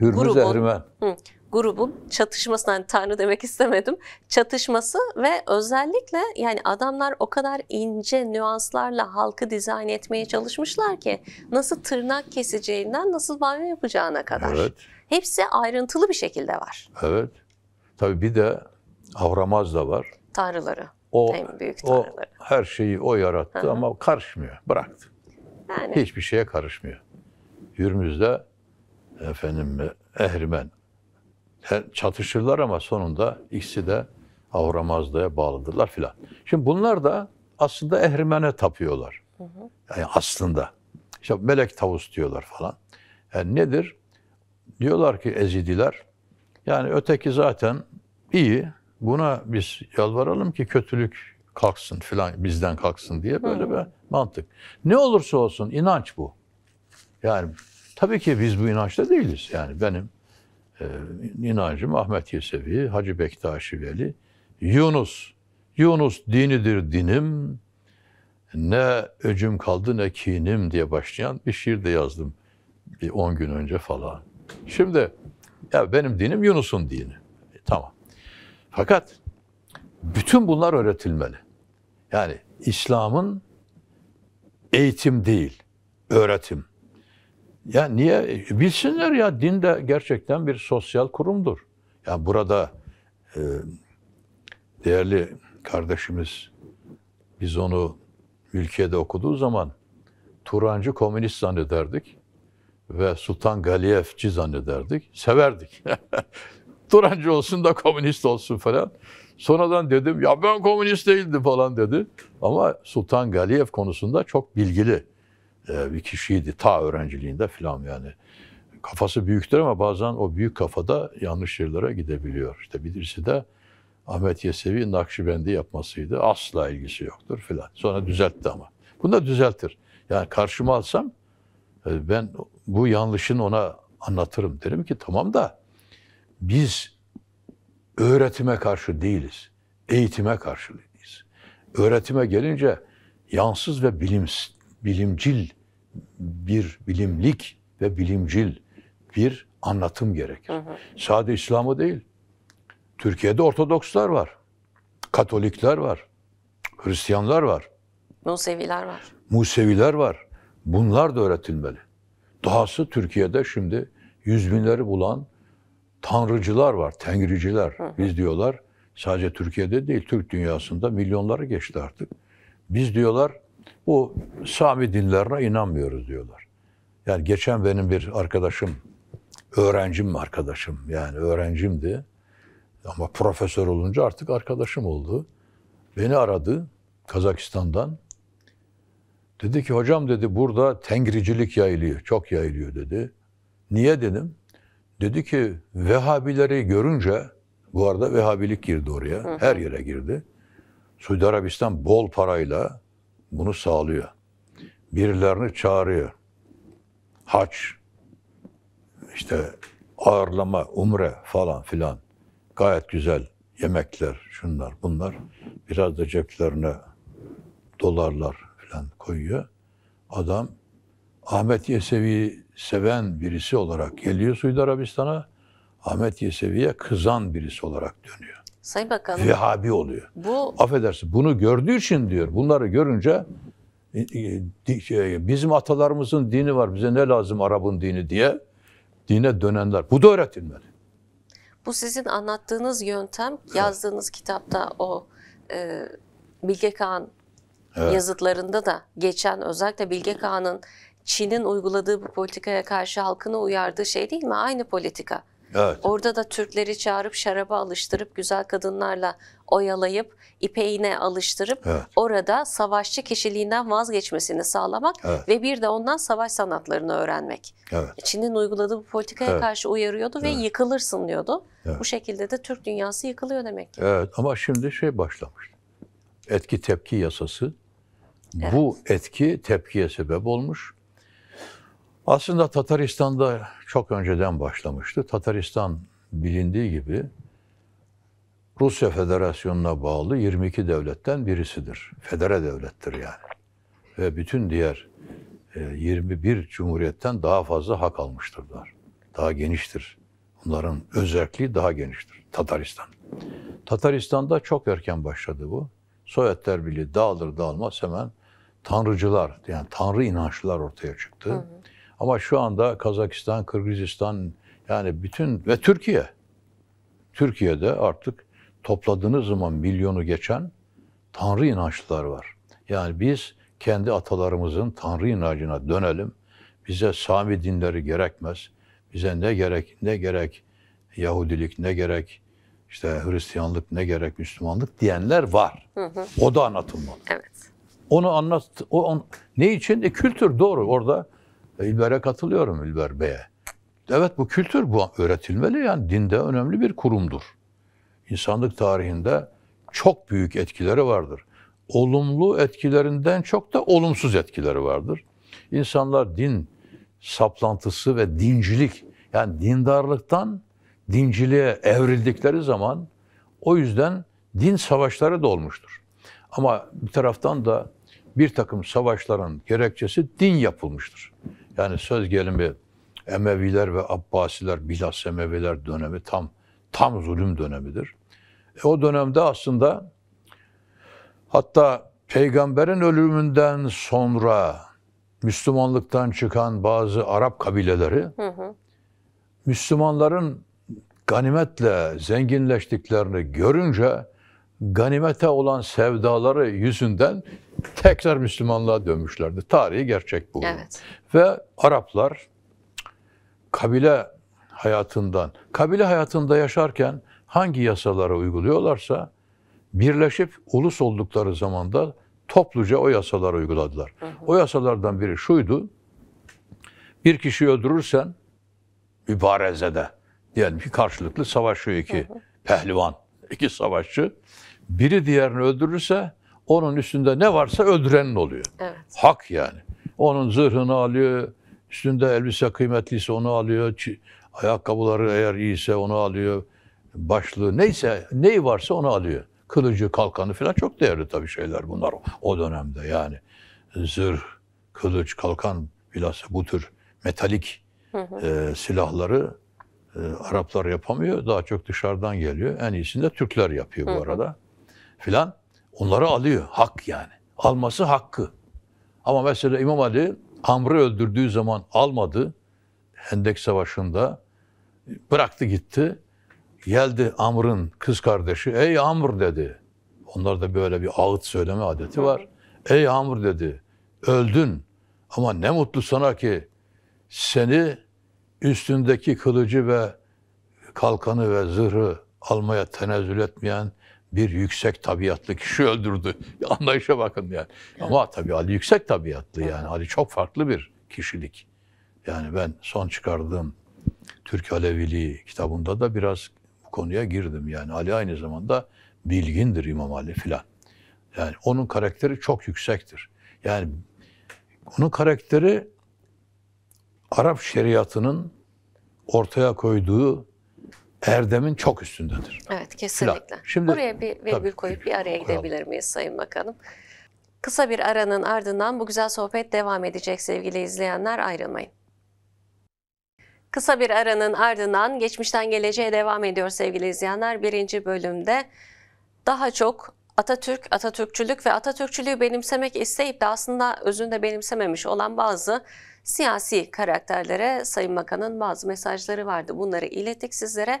Hürmüz grubun, Ehrimen. Hı, grubun çatışması, yani Tanrı demek istemedim, çatışması ve özellikle yani adamlar o kadar ince nüanslarla halkı dizayn etmeye çalışmışlar ki nasıl tırnak keseceğinden nasıl banyo yapacağına kadar. Evet. Hepsi ayrıntılı bir şekilde var. Evet. Tabii bir de Avramaz da var. Tanrıları. O, en büyük tanrıları. O her şeyi o yarattı Hı-hı. ama karışmıyor, bıraktı. Yani. Hiçbir şeye karışmıyor. Hürmüz'de efendim Ehrimen e, çatışırlar ama sonunda ikisi de Avramazlı'ya bağlıdırlar filan. Şimdi bunlar da aslında Ehrimen'e tapıyorlar. Hı hı. Yani aslında. İşte melek tavus diyorlar falan. Yani e, nedir? Diyorlar ki Ezidiler, yani öteki zaten iyi, buna biz yalvaralım ki kötülük kalksın filan bizden kalksın diye böyle hmm. bir mantık. Ne olursa olsun inanç bu. Yani tabii ki biz bu inançta değiliz. Yani benim e, inancım Ahmet Yesevi, Hacı Bektaşi Veli, Yunus. Yunus dinidir dinim, ne öcüm kaldı ne kinim diye başlayan bir şiir de yazdım bir 10 gün önce falan. Şimdi ya benim dinim Yunus'un dini. E, tamam. Fakat bütün bunlar öğretilmeli. Yani İslam'ın eğitim değil, öğretim. Ya niye? Bilsinler ya din de gerçekten bir sosyal kurumdur. Ya burada e, değerli kardeşimiz biz onu ülkede okuduğu zaman Turancı komünist zannederdik ve Sultan Galiyevci zannederdik. Severdik. Turancı olsun da komünist olsun falan. Sonradan dedim ya ben komünist değildim falan dedi. Ama Sultan Galiyev konusunda çok bilgili e, bir kişiydi. Ta öğrenciliğinde falan yani. Kafası büyüktür ama bazen o büyük kafada yanlış yerlere gidebiliyor. İşte birisi de Ahmet Yesevi Nakşibendi yapmasıydı. Asla ilgisi yoktur filan. Sonra düzeltti ama. Bunu da düzeltir. Yani karşıma alsam e, ben bu yanlışın ona anlatırım. Derim ki tamam da biz öğretime karşı değiliz. Eğitime karşılıyız. Öğretime gelince yansız ve bilim, bilimcil bir bilimlik ve bilimcil bir anlatım gerekir. Hı hı. Sade İslam'ı değil. Türkiye'de Ortodokslar var. Katolikler var. Hristiyanlar var. Museviler var. Museviler var. Bunlar da öğretilmeli. Dahası Türkiye'de şimdi yüz binleri bulan tanrıcılar var, tengriciler. Biz diyorlar sadece Türkiye'de değil, Türk dünyasında milyonları geçti artık. Biz diyorlar bu Sami dinlerine inanmıyoruz diyorlar. Yani geçen benim bir arkadaşım, öğrencim arkadaşım yani öğrencimdi. Ama profesör olunca artık arkadaşım oldu. Beni aradı Kazakistan'dan. Dedi ki hocam dedi burada tengricilik yayılıyor, çok yayılıyor dedi. Niye dedim? Dedi ki Vehhabileri görünce, bu arada Vehhabilik girdi oraya, hı her yere girdi. Suudi Arabistan bol parayla bunu sağlıyor. Birilerini çağırıyor. Haç, işte ağırlama, umre falan filan. Gayet güzel yemekler, şunlar, bunlar. Biraz da ceplerine dolarlar filan koyuyor. Adam Ahmet Yesevi seven birisi olarak geliyor Suudi Arabistan'a. Ahmet Yesevi'ye kızan birisi olarak dönüyor. Sayın Bakanım. Vehhabi oluyor. Bu... Affedersin bunu gördüğü için diyor. Bunları görünce e, e, e, bizim atalarımızın dini var bize ne lazım Arap'ın dini diye dine dönenler. Bu da öğretilmeli. Bu sizin anlattığınız yöntem yazdığınız evet. kitapta o e, Bilge Kağan evet. yazıtlarında da geçen özellikle Bilge Kağan'ın Çin'in uyguladığı bu politikaya karşı halkını uyardığı şey değil mi? Aynı politika. Evet. Orada da Türkleri çağırıp şaraba alıştırıp güzel kadınlarla oyalayıp ipeğine alıştırıp evet. orada savaşçı kişiliğinden vazgeçmesini sağlamak evet. ve bir de ondan savaş sanatlarını öğrenmek. Evet. Çin'in uyguladığı bu politikaya evet. karşı uyarıyordu ve yıkılırsın diyordu. Evet. Bu şekilde de Türk dünyası yıkılıyor demek ki. Evet ama şimdi şey başlamış. Etki tepki yasası. Evet. Bu etki tepkiye sebep olmuş. Aslında Tataristan'da çok önceden başlamıştı. Tataristan bilindiği gibi Rusya Federasyonu'na bağlı 22 devletten birisidir. Federe devlettir yani. Ve bütün diğer 21 e, cumhuriyetten daha fazla hak almıştırlar. Daha geniştir. Onların özelliği daha geniştir. Tataristan. Tataristan'da çok erken başladı bu. Sovyetler Birliği dağılır dağılmaz hemen tanrıcılar yani tanrı inançlar ortaya çıktı. Hı hı. Ama şu anda Kazakistan, Kırgızistan yani bütün ve Türkiye. Türkiye'de artık topladığınız zaman milyonu geçen Tanrı inançlılar var. Yani biz kendi atalarımızın Tanrı inancına dönelim. Bize Sami dinleri gerekmez. Bize ne gerek ne gerek Yahudilik ne gerek işte Hristiyanlık ne gerek Müslümanlık diyenler var. Hı hı. O da anlatılmalı. Evet. Onu anlat o on, ne için? E, kültür doğru orada Ülber'e katılıyorum Ülber Bey'e. Evet bu kültür bu öğretilmeli yani dinde önemli bir kurumdur. İnsanlık tarihinde çok büyük etkileri vardır. Olumlu etkilerinden çok da olumsuz etkileri vardır. İnsanlar din saplantısı ve dincilik yani dindarlıktan dinciliğe evrildikleri zaman o yüzden din savaşları da olmuştur. Ama bir taraftan da bir takım savaşların gerekçesi din yapılmıştır. Yani söz gelimi Emeviler ve Abbasiler, bilhassa Emeviler dönemi tam tam zulüm dönemidir. E, o dönemde aslında hatta peygamberin ölümünden sonra Müslümanlıktan çıkan bazı Arap kabileleri hı hı. Müslümanların ganimetle zenginleştiklerini görünce ganimete olan sevdaları yüzünden tekrar Müslümanlığa dönmüşlerdi. Tarihi gerçek bu. Evet. Ve Araplar kabile hayatından, kabile hayatında yaşarken hangi yasalara uyguluyorlarsa birleşip ulus oldukları zaman da topluca o yasaları uyguladılar. Hı hı. O yasalardan biri şuydu. Bir kişi öldürürsen mübarezede diyelim ki karşılıklı savaşıyor iki hı hı. pehlivan, iki savaşçı biri diğerini öldürürse onun üstünde ne varsa öldürenin oluyor. Evet. Hak yani. Onun zırhını alıyor, üstünde elbise kıymetliyse onu alıyor, ayakkabıları eğer iyiyse onu alıyor, başlığı neyse, neyi varsa onu alıyor. Kılıcı, kalkanı falan çok değerli tabii şeyler bunlar o dönemde yani. Zırh, kılıç, kalkan bilhassa bu tür metalik hı hı. E, silahları e, Araplar yapamıyor. Daha çok dışarıdan geliyor. En iyisini de Türkler yapıyor bu hı hı. arada filan onları alıyor. Hak yani. Alması hakkı. Ama mesela İmam Ali Amr'ı öldürdüğü zaman almadı. Hendek Savaşı'nda bıraktı gitti. Geldi Amr'ın kız kardeşi. Ey Amr dedi. Onlarda böyle bir ağıt söyleme adeti var. Ey Amr dedi. Öldün. Ama ne mutlu sana ki seni üstündeki kılıcı ve kalkanı ve zırhı almaya tenezzül etmeyen bir yüksek tabiatlı kişi öldürdü. Anlayışa bakın yani. Evet. Ama tabii Ali yüksek tabiatlı yani. Evet. Ali çok farklı bir kişilik. Yani ben son çıkardığım Türk Aleviliği kitabında da biraz bu konuya girdim. Yani Ali aynı zamanda bilgindir İmam Ali filan. Yani onun karakteri çok yüksektir. Yani onun karakteri Arap şeriatının ortaya koyduğu erdemin çok üstündedir. Evet kesinlikle. Şimdi, Buraya bir virgül koyup bir araya gidebilir miyiz Sayın Bakanım? Kısa bir aranın ardından bu güzel sohbet devam edecek sevgili izleyenler ayrılmayın. Kısa bir aranın ardından geçmişten geleceğe devam ediyor sevgili izleyenler. Birinci bölümde daha çok Atatürk, Atatürkçülük ve Atatürkçülüğü benimsemek isteyip de aslında özünde benimsememiş olan bazı siyasi karakterlere Sayın Bakan'ın bazı mesajları vardı. Bunları ilettik sizlere.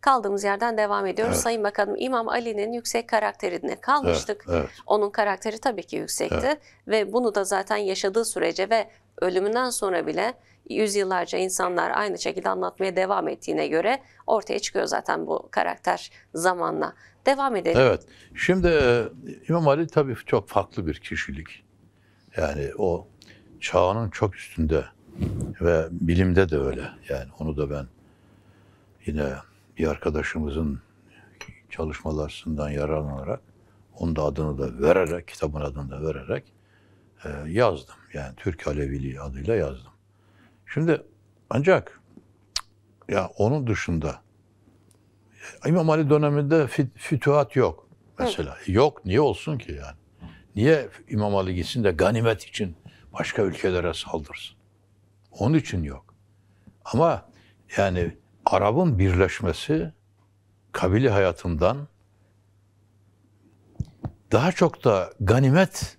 Kaldığımız yerden devam ediyoruz. Evet. Sayın Bakanım İmam Ali'nin yüksek karakterine kalmıştık. Evet, evet. Onun karakteri tabii ki yüksekti evet. ve bunu da zaten yaşadığı sürece ve ölümünden sonra bile yüzyıllarca insanlar aynı şekilde anlatmaya devam ettiğine göre ortaya çıkıyor zaten bu karakter zamanla. Devam edelim. Evet. Şimdi e, İmam Ali tabii çok farklı bir kişilik. Yani o çağının çok üstünde ve bilimde de öyle. Yani onu da ben yine bir arkadaşımızın çalışmalarından yararlanarak onun da adını da vererek, kitabın adını da vererek e, yazdım. Yani Türk Aleviliği adıyla yazdım. Şimdi ancak ya onun dışında İmam Ali döneminde fit, fütühat yok mesela. Evet. Yok niye olsun ki yani? Niye İmam Ali gitsin de ganimet için başka ülkelere saldırsın? Onun için yok. Ama yani Arap'ın birleşmesi kabili hayatından daha çok da ganimet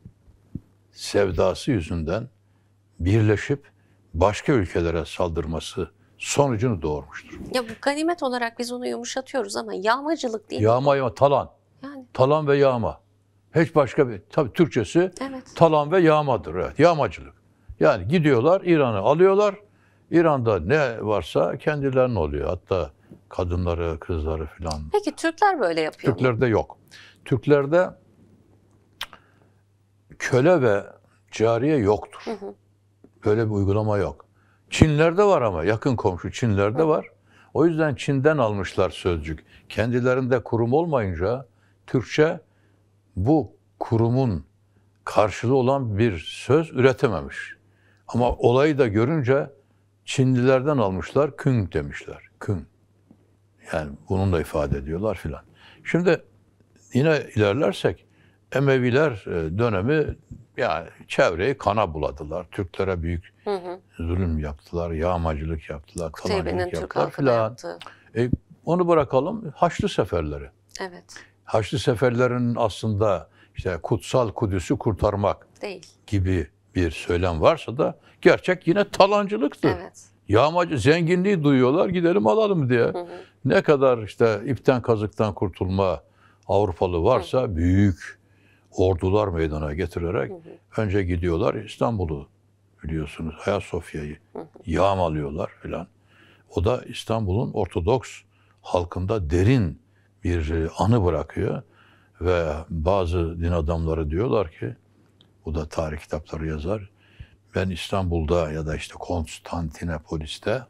sevdası yüzünden birleşip başka ülkelere saldırması sonucunu doğurmuştur. Ya bu ganimet olarak biz onu yumuşatıyoruz ama yağmacılık değil Yağma yağma talan. Yani. Talan ve yağma. Hiç başka bir tabii Türkçesi evet. talan ve yağmadır. Evet, yağmacılık. Yani gidiyorlar İran'ı alıyorlar. İran'da ne varsa kendilerine oluyor. Hatta kadınları, kızları filan. Peki Türkler böyle yapıyor Türklerde mu? yok. Türklerde köle ve cariye yoktur. Hı hı. Böyle bir uygulama yok. Çinlerde var ama yakın komşu Çinlerde var. O yüzden Çin'den almışlar sözcük. Kendilerinde kurum olmayınca Türkçe bu kurumun karşılığı olan bir söz üretememiş. Ama olayı da görünce Çinlilerden almışlar, kün demişler. Kün. Yani bunun da ifade ediyorlar filan. Şimdi yine ilerlersek Emeviler e, dönemi yani çevreyi kana buladılar. Türklere büyük hı hı. zulüm yaptılar, yağmacılık yaptılar, kalancılık yaptılar filan. E, onu bırakalım Haçlı Seferleri. Evet. Haçlı seferlerin aslında işte kutsal Kudüs'ü kurtarmak Değil. gibi bir söylem varsa da gerçek yine talancılıktı. Evet. Yağmacı zenginliği duyuyorlar gidelim alalım diye. Hı hı. Ne kadar işte ipten kazıktan kurtulma Avrupalı varsa hı. büyük ordular meydana getirerek hı hı. önce gidiyorlar İstanbul'u biliyorsunuz Ayasofya'yı yağmalıyorlar filan. O da İstanbul'un Ortodoks halkında derin bir e, anı bırakıyor ve bazı din adamları diyorlar ki bu da tarih kitapları yazar. Ben İstanbul'da ya da işte Konstantinopolis'te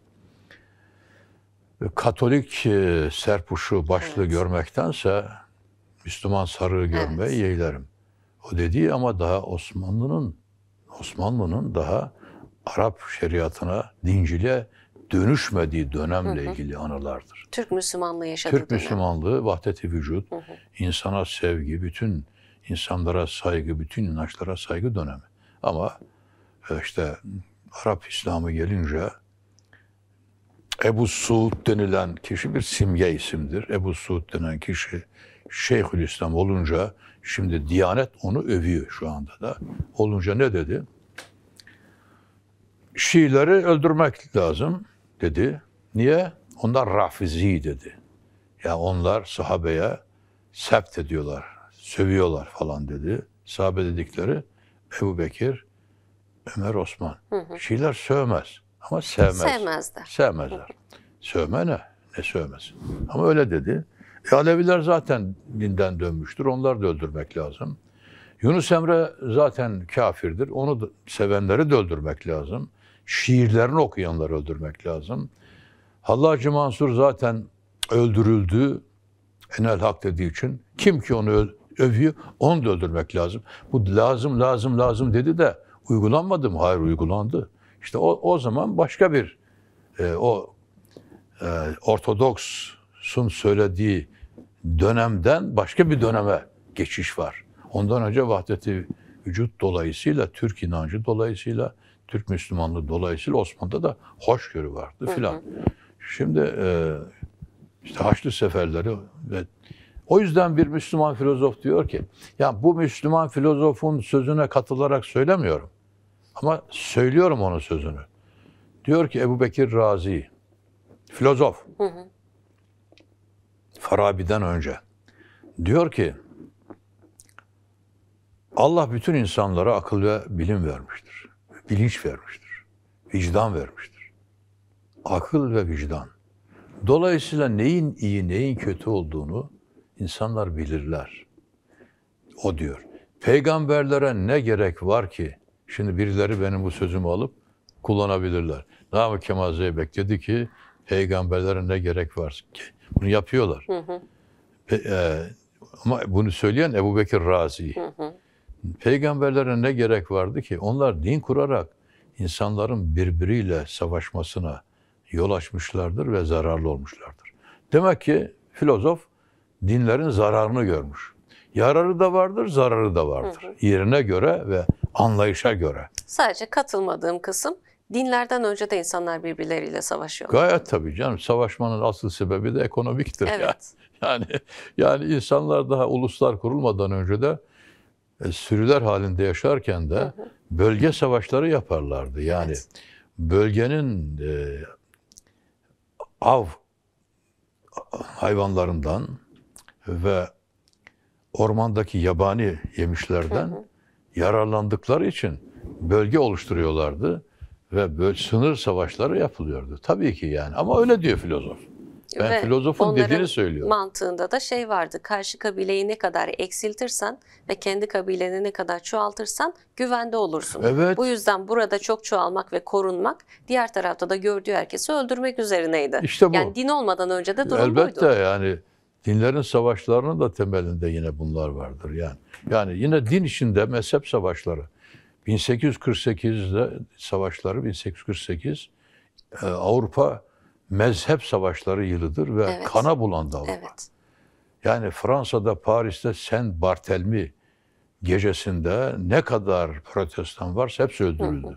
e, Katolik e, serpuşu başlığı evet. görmektense Müslüman sarığı görmeyi evet. yeğlerim. O dediği ama daha Osmanlı'nın Osmanlı'nın daha Arap şeriatına, dinciliğe dönüşmediği dönemle hı hı. ilgili anılardır. Türk Müslümanlığı yaşadığı Türk dönem. Müslümanlığı, vahdeti vücut, hı hı. insana sevgi, bütün insanlara saygı, bütün inançlara saygı dönemi. Ama e, işte Arap İslamı gelince Ebu Suud denilen kişi bir simge isimdir. Ebu Suud denen kişi Şeyhülislam olunca Şimdi Diyanet onu övüyor şu anda da. Olunca ne dedi? Şiileri öldürmek lazım dedi. Niye? Onlar rafizi dedi. Ya yani onlar sahabeye sept ediyorlar, sövüyorlar falan dedi. Sahabe dedikleri Ebu Bekir, Ömer Osman. Hı hı. Şiiler sövmez ama sevmez. Sevmezler. Sevmezler. Sövme ne? Ne sövmez? Ama öyle dedi. E Aleviler zaten dinden dönmüştür. Onlar da öldürmek lazım. Yunus Emre zaten kafirdir. Onu sevenleri de öldürmek lazım. Şiirlerini okuyanları öldürmek lazım. Hallacı Mansur zaten öldürüldü. Enel Hak dediği için. Kim ki onu övüyor, onu da öldürmek lazım. Bu lazım, lazım, lazım dedi de uygulanmadı mı? Hayır uygulandı. İşte o, o zaman başka bir e, o e, Ortodoks'un söylediği dönemden başka bir döneme geçiş var. Ondan önce vahdeti vücut dolayısıyla, Türk inancı dolayısıyla, Türk Müslümanlığı dolayısıyla Osmanlı'da da hoşgörü vardı filan. Şimdi e, işte Haçlı seferleri ve o yüzden bir Müslüman filozof diyor ki, ya bu Müslüman filozofun sözüne katılarak söylemiyorum. Ama söylüyorum onun sözünü. Diyor ki Ebu Bekir Razi, filozof. Hı hı. Farabi'den önce. Diyor ki, Allah bütün insanlara akıl ve bilim vermiştir. Bilinç vermiştir. Vicdan vermiştir. Akıl ve vicdan. Dolayısıyla neyin iyi, neyin kötü olduğunu insanlar bilirler. O diyor. Peygamberlere ne gerek var ki? Şimdi birileri benim bu sözümü alıp kullanabilirler. Namık Kemal Zeybek dedi ki, peygamberlere ne gerek var ki? Bunu yapıyorlar. Hı hı. Pe, e, ama bunu söyleyen Ebu Bekir Razi. Hı hı. Peygamberlere ne gerek vardı ki? Onlar din kurarak insanların birbiriyle savaşmasına yol açmışlardır ve zararlı olmuşlardır. Demek ki filozof dinlerin zararını görmüş. Yararı da vardır, zararı da vardır. Hı hı. Yerine göre ve anlayışa göre. Sadece katılmadığım kısım dinlerden önce de insanlar birbirleriyle savaşıyor. Gayet tabii canım. Savaşmanın asıl sebebi de ekonomiktir. Evet. Yani. yani, yani insanlar daha uluslar kurulmadan önce de e, sürüler halinde yaşarken de hı hı. bölge savaşları yaparlardı. Yani evet. bölgenin e, av hayvanlarından ve ormandaki yabani yemişlerden hı hı. yararlandıkları için bölge oluşturuyorlardı ve böyle sınır savaşları yapılıyordu. Tabii ki yani ama öyle diyor filozof. Ben ve filozofun dediğini söylüyorum. mantığında da şey vardı. Karşı kabileyi ne kadar eksiltirsen ve kendi kabileni ne kadar çoğaltırsan güvende olursun. Evet. Bu yüzden burada çok çoğalmak ve korunmak diğer tarafta da gördüğü herkesi öldürmek üzerineydi. İşte bu. Yani din olmadan önce de durum Elbette buydu. yani dinlerin savaşlarının da temelinde yine bunlar vardır yani. Yani yine din içinde mezhep savaşları. 1848'de savaşları 1848 e, Avrupa mezhep savaşları yılıdır ve evet. kana bulandı Avrupa. Evet. Yani Fransa'da Paris'te Sen Bartelmi gecesinde ne kadar protestan varsa hepsi öldürüldü.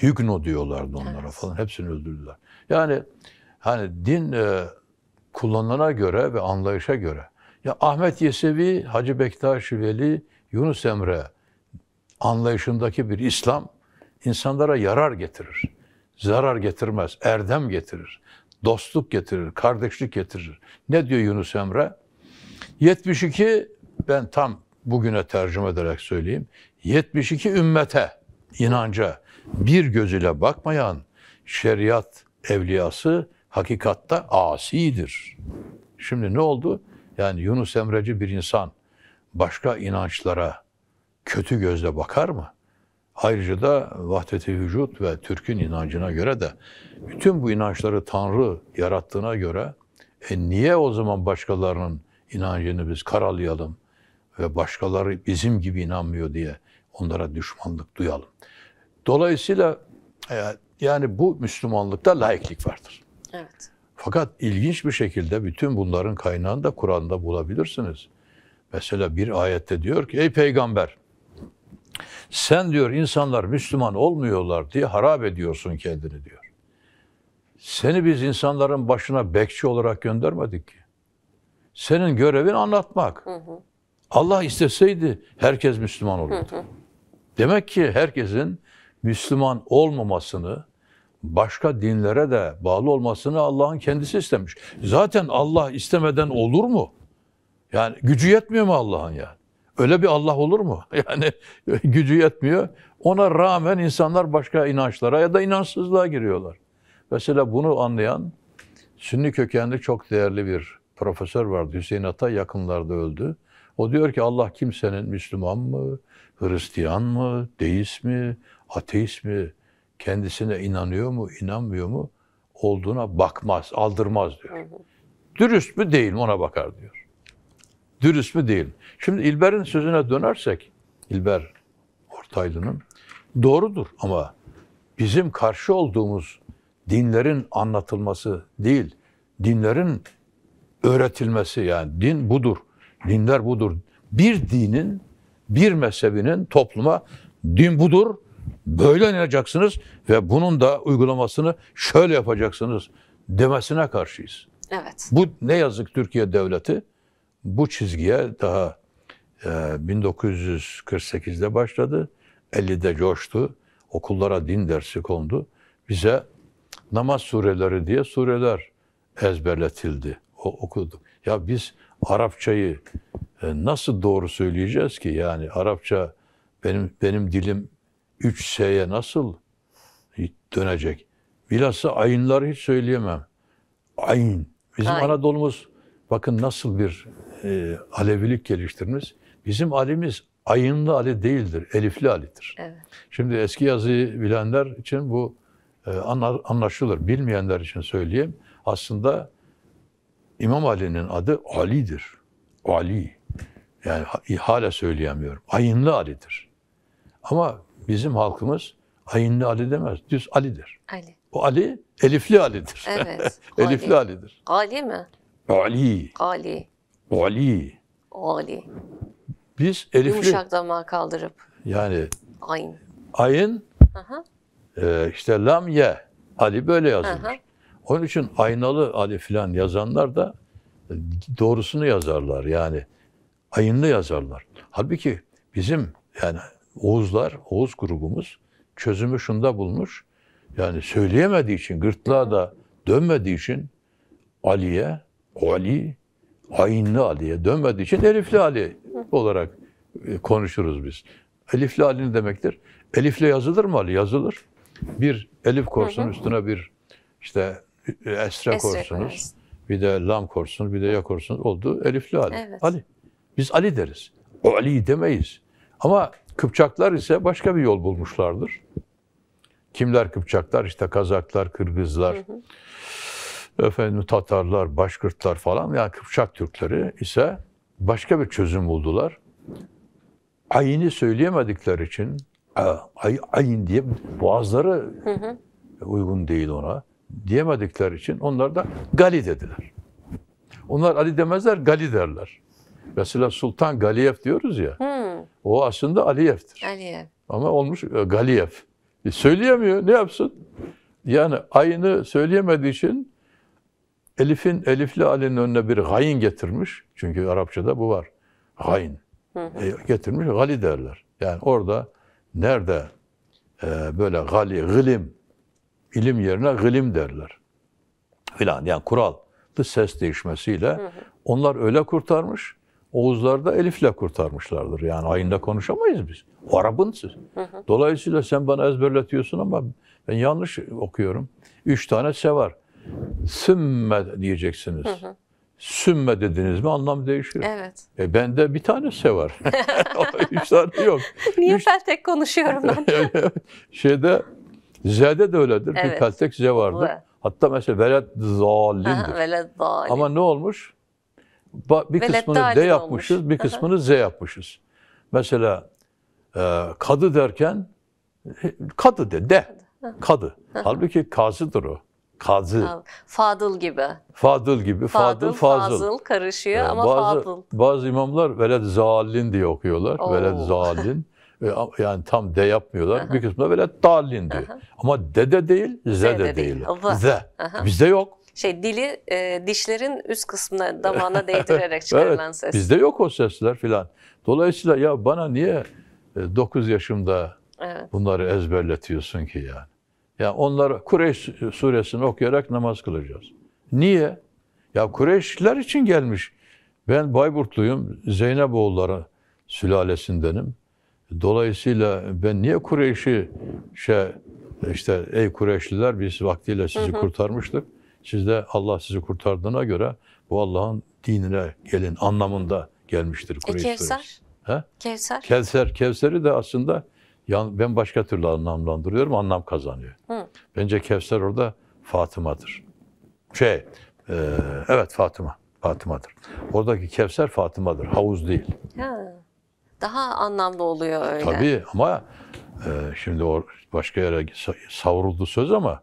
Hı diyorlardı onlara evet. falan hepsini öldürdüler. Yani hani din e, kullanana göre ve anlayışa göre. Ya Ahmet Yesevi, Hacı Bektaş Veli, Yunus Emre, anlayışındaki bir İslam insanlara yarar getirir. Zarar getirmez, erdem getirir. Dostluk getirir, kardeşlik getirir. Ne diyor Yunus Emre? 72 ben tam bugüne tercüme ederek söyleyeyim. 72 ümmete, inanca bir gözüyle bakmayan şeriat evliyası hakikatta asidir. Şimdi ne oldu? Yani Yunus Emreci bir insan başka inançlara, kötü gözle bakar mı? Ayrıca da vahdeti vücut ve Türk'ün inancına göre de bütün bu inançları Tanrı yarattığına göre e niye o zaman başkalarının inancını biz karalayalım ve başkaları bizim gibi inanmıyor diye onlara düşmanlık duyalım. Dolayısıyla e, yani bu Müslümanlıkta laiklik vardır. Evet. Fakat ilginç bir şekilde bütün bunların kaynağını da Kur'an'da bulabilirsiniz. Mesela bir ayette diyor ki ey peygamber sen diyor insanlar Müslüman olmuyorlar diye harap ediyorsun kendini diyor. Seni biz insanların başına bekçi olarak göndermedik ki. Senin görevin anlatmak. Allah isteseydi herkes Müslüman olurdu. Demek ki herkesin Müslüman olmamasını, başka dinlere de bağlı olmasını Allah'ın kendisi istemiş. Zaten Allah istemeden olur mu? Yani gücü yetmiyor mu Allah'ın yani? Öyle bir Allah olur mu? Yani gücü yetmiyor. Ona rağmen insanlar başka inançlara ya da inançsızlığa giriyorlar. Mesela bunu anlayan Sünni kökenli çok değerli bir profesör vardı. Hüseyin Ata yakınlarda öldü. O diyor ki Allah kimsenin Müslüman mı, Hristiyan mı, deist mi, ateist mi, kendisine inanıyor mu, inanmıyor mu olduğuna bakmaz, aldırmaz diyor. Dürüst mü değil mi ona bakar diyor dürüst mü değil Şimdi İlber'in sözüne dönersek, İlber Ortaylı'nın doğrudur ama bizim karşı olduğumuz dinlerin anlatılması değil, dinlerin öğretilmesi yani din budur, dinler budur. Bir dinin, bir mezhebinin topluma din budur, böyle inanacaksınız ve bunun da uygulamasını şöyle yapacaksınız demesine karşıyız. Evet. Bu ne yazık Türkiye devleti bu çizgiye daha 1948'de e, başladı. 50'de coştu. Okullara din dersi kondu. Bize namaz sureleri diye sureler ezberletildi. O, okuduk. Ya biz Arapçayı e, nasıl doğru söyleyeceğiz ki? Yani Arapça benim benim dilim 3S'ye nasıl dönecek? Bilhassa ayınları hiç söyleyemem. Ayın. Bizim Aynen. Anadolu'muz Bakın nasıl bir e, Alevilik geliştirmiş. Bizim Ali'miz ayınlı Ali değildir, elifli Ali'dir. Evet. Şimdi eski yazıyı bilenler için bu e, anlaşılır. Bilmeyenler için söyleyeyim. Aslında İmam Ali'nin adı Ali'dir. Ali. Yani hala söyleyemiyorum. Ayınlı Ali'dir. Ama bizim halkımız Ayınlı Ali demez. Düz Ali'dir. Ali. O Ali Elifli Ali'dir. Evet. elifli Ali. Ali'dir. Ali mi? Ali. Ali. Ali. Ali. Biz elifli. Yumuşak damağı kaldırıp. Yani. Ayn. Ayın. Aha. E, işte lam ye. Ali böyle yazılır. Aha. Onun için aynalı Ali filan yazanlar da e, doğrusunu yazarlar yani. Ayınlı yazarlar. Halbuki bizim yani Oğuzlar, Oğuz grubumuz çözümü şunda bulmuş. Yani söyleyemediği için, gırtlağa da dönmediği için Ali'ye Ali Aynlı Ali'ye dönmediği için Elifli Ali olarak e, konuşuruz biz. Elifli Ali ne demektir? Elifle yazılır mı Ali? Yazılır. Bir elif korsun üstüne bir işte e, esre korsunuz. Bir de lam korsun, bir de ya korsun oldu. Elifli Ali. Evet. Ali. Biz Ali deriz. O Ali demeyiz. Ama Kıpçaklar ise başka bir yol bulmuşlardır. Kimler Kıpçaklar? İşte Kazaklar, Kırgızlar. Hı hı efendim Tatarlar, Başkırtlar falan yani Kıpçak Türkleri ise başka bir çözüm buldular. Ayini söyleyemedikleri için ay, ayin diye boğazları hı hı. uygun değil ona diyemedikleri için onlar da gali dediler. Onlar Ali demezler, gali derler. Mesela Sultan Galiyev diyoruz ya. Hmm. O aslında Aliyev'tir. Aliyev. Ama olmuş e, Galiyev. E söyleyemiyor. Ne yapsın? Yani aynı söyleyemediği için Elif'in, Elifli Ali'nin önüne bir gayin getirmiş. Çünkü Arapçada bu var. Gayin. E, getirmiş, gali derler. Yani orada nerede e, böyle gali, gılim, ilim yerine gılim derler. Filan yani kural. Ses değişmesiyle hı hı. onlar öyle kurtarmış. Oğuzlar da Elif'le kurtarmışlardır. Yani ayında konuşamayız biz. O Arap'ın siz. Dolayısıyla sen bana ezberletiyorsun ama ben yanlış okuyorum. Üç tane se var sümme diyeceksiniz. Hı hı. Sümme dediniz mi anlam değişiyor. Evet. E bende bir tanesi var. Üç tane yok. Niye Üç... peltek konuşuyorum ben? Şeyde Z'de de öyledir. Evet. Bir peltek Z vardır. Hatta mesela veled zalimdir. veled zalim. Ama ne olmuş? Bir kısmını D yapmışız, olmuş. bir kısmını Z yapmışız. Mesela e, kadı derken e, kadı de, de. Kadı. Halbuki kazıdır o. Kazı. Fadıl gibi. Fadıl gibi. Fadıl, Fadıl, fazıl. fazıl karışıyor ama bazı, fadıl. bazı imamlar veled zallin diye okuyorlar. Oo. Veled zallin. yani tam de yapmıyorlar. Bir kısmı veled dallin diyor. Ama de de değil, ze de, değil. değil. Ze. Bizde yok. Şey dili e, dişlerin üst kısmına damağına değdirerek çıkarılan evet, ses. Bizde yok o sesler filan. Dolayısıyla ya bana niye 9 e, yaşımda evet. bunları ezberletiyorsun ki yani? Ya onlar Kureyş suresini okuyarak namaz kılacağız. Niye? Ya Kureyşliler için gelmiş. Ben Bayburtluyum, Zeyneboğulları sülalesindenim. Dolayısıyla ben niye Kureyş'i şey işte ey Kureyşliler biz vaktiyle sizi hı hı. kurtarmıştık. Siz de Allah sizi kurtardığına göre bu Allah'ın dinine gelin anlamında gelmiştir e, Kureyş e, Kevser? Suresi. Kevser. Kevser. Kevser'i de aslında ben başka türlü anlamlandırıyorum, anlam kazanıyor. Hı. Bence Kevser orada Fatıma'dır. Şey, e, evet Fatıma, Fatıma'dır. Oradaki Kevser Fatıma'dır, havuz değil. Ha. Daha anlamlı oluyor öyle. Tabii ama e, şimdi o başka yere savruldu söz ama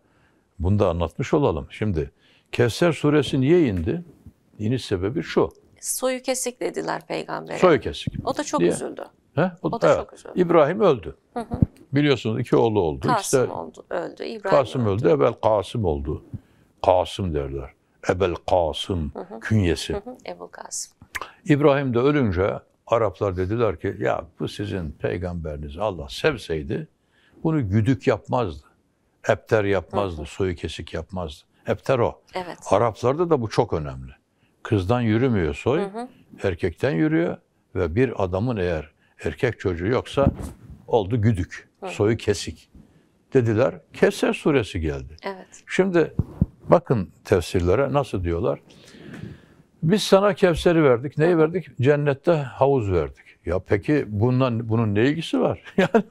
bunu da anlatmış olalım. Şimdi Kevser suresi niye indi? İniş sebebi şu. Soyu kesik dediler peygambere. Soyu kesik. O da çok diye. üzüldü. He? O, o da evet. çok üzüldü. İbrahim öldü. Hı hı. Biliyorsunuz iki oğlu oldu. Kasım işte, oldu, öldü. İbrahim Kasım öldü. öldü, evvel Kasım oldu. Kasım derler. Ebel Kasım hı hı. künyesi. Hı Ebel Kasım. İbrahim de ölünce Araplar dediler ki ya bu sizin peygamberiniz Allah sevseydi bunu güdük yapmazdı. Epter yapmazdı, hı hı. soyu kesik yapmazdı. Epter o. Evet. Araplarda da bu çok önemli. Kızdan yürümüyor soy, hı hı. erkekten yürüyor ve bir adamın eğer erkek çocuğu yoksa oldu güdük, soyu kesik dediler. Kevser suresi geldi. Evet. Şimdi bakın tefsirlere nasıl diyorlar. Biz sana Kevser'i verdik. Neyi verdik? Cennette havuz verdik. Ya peki bundan bunun ne ilgisi var? yani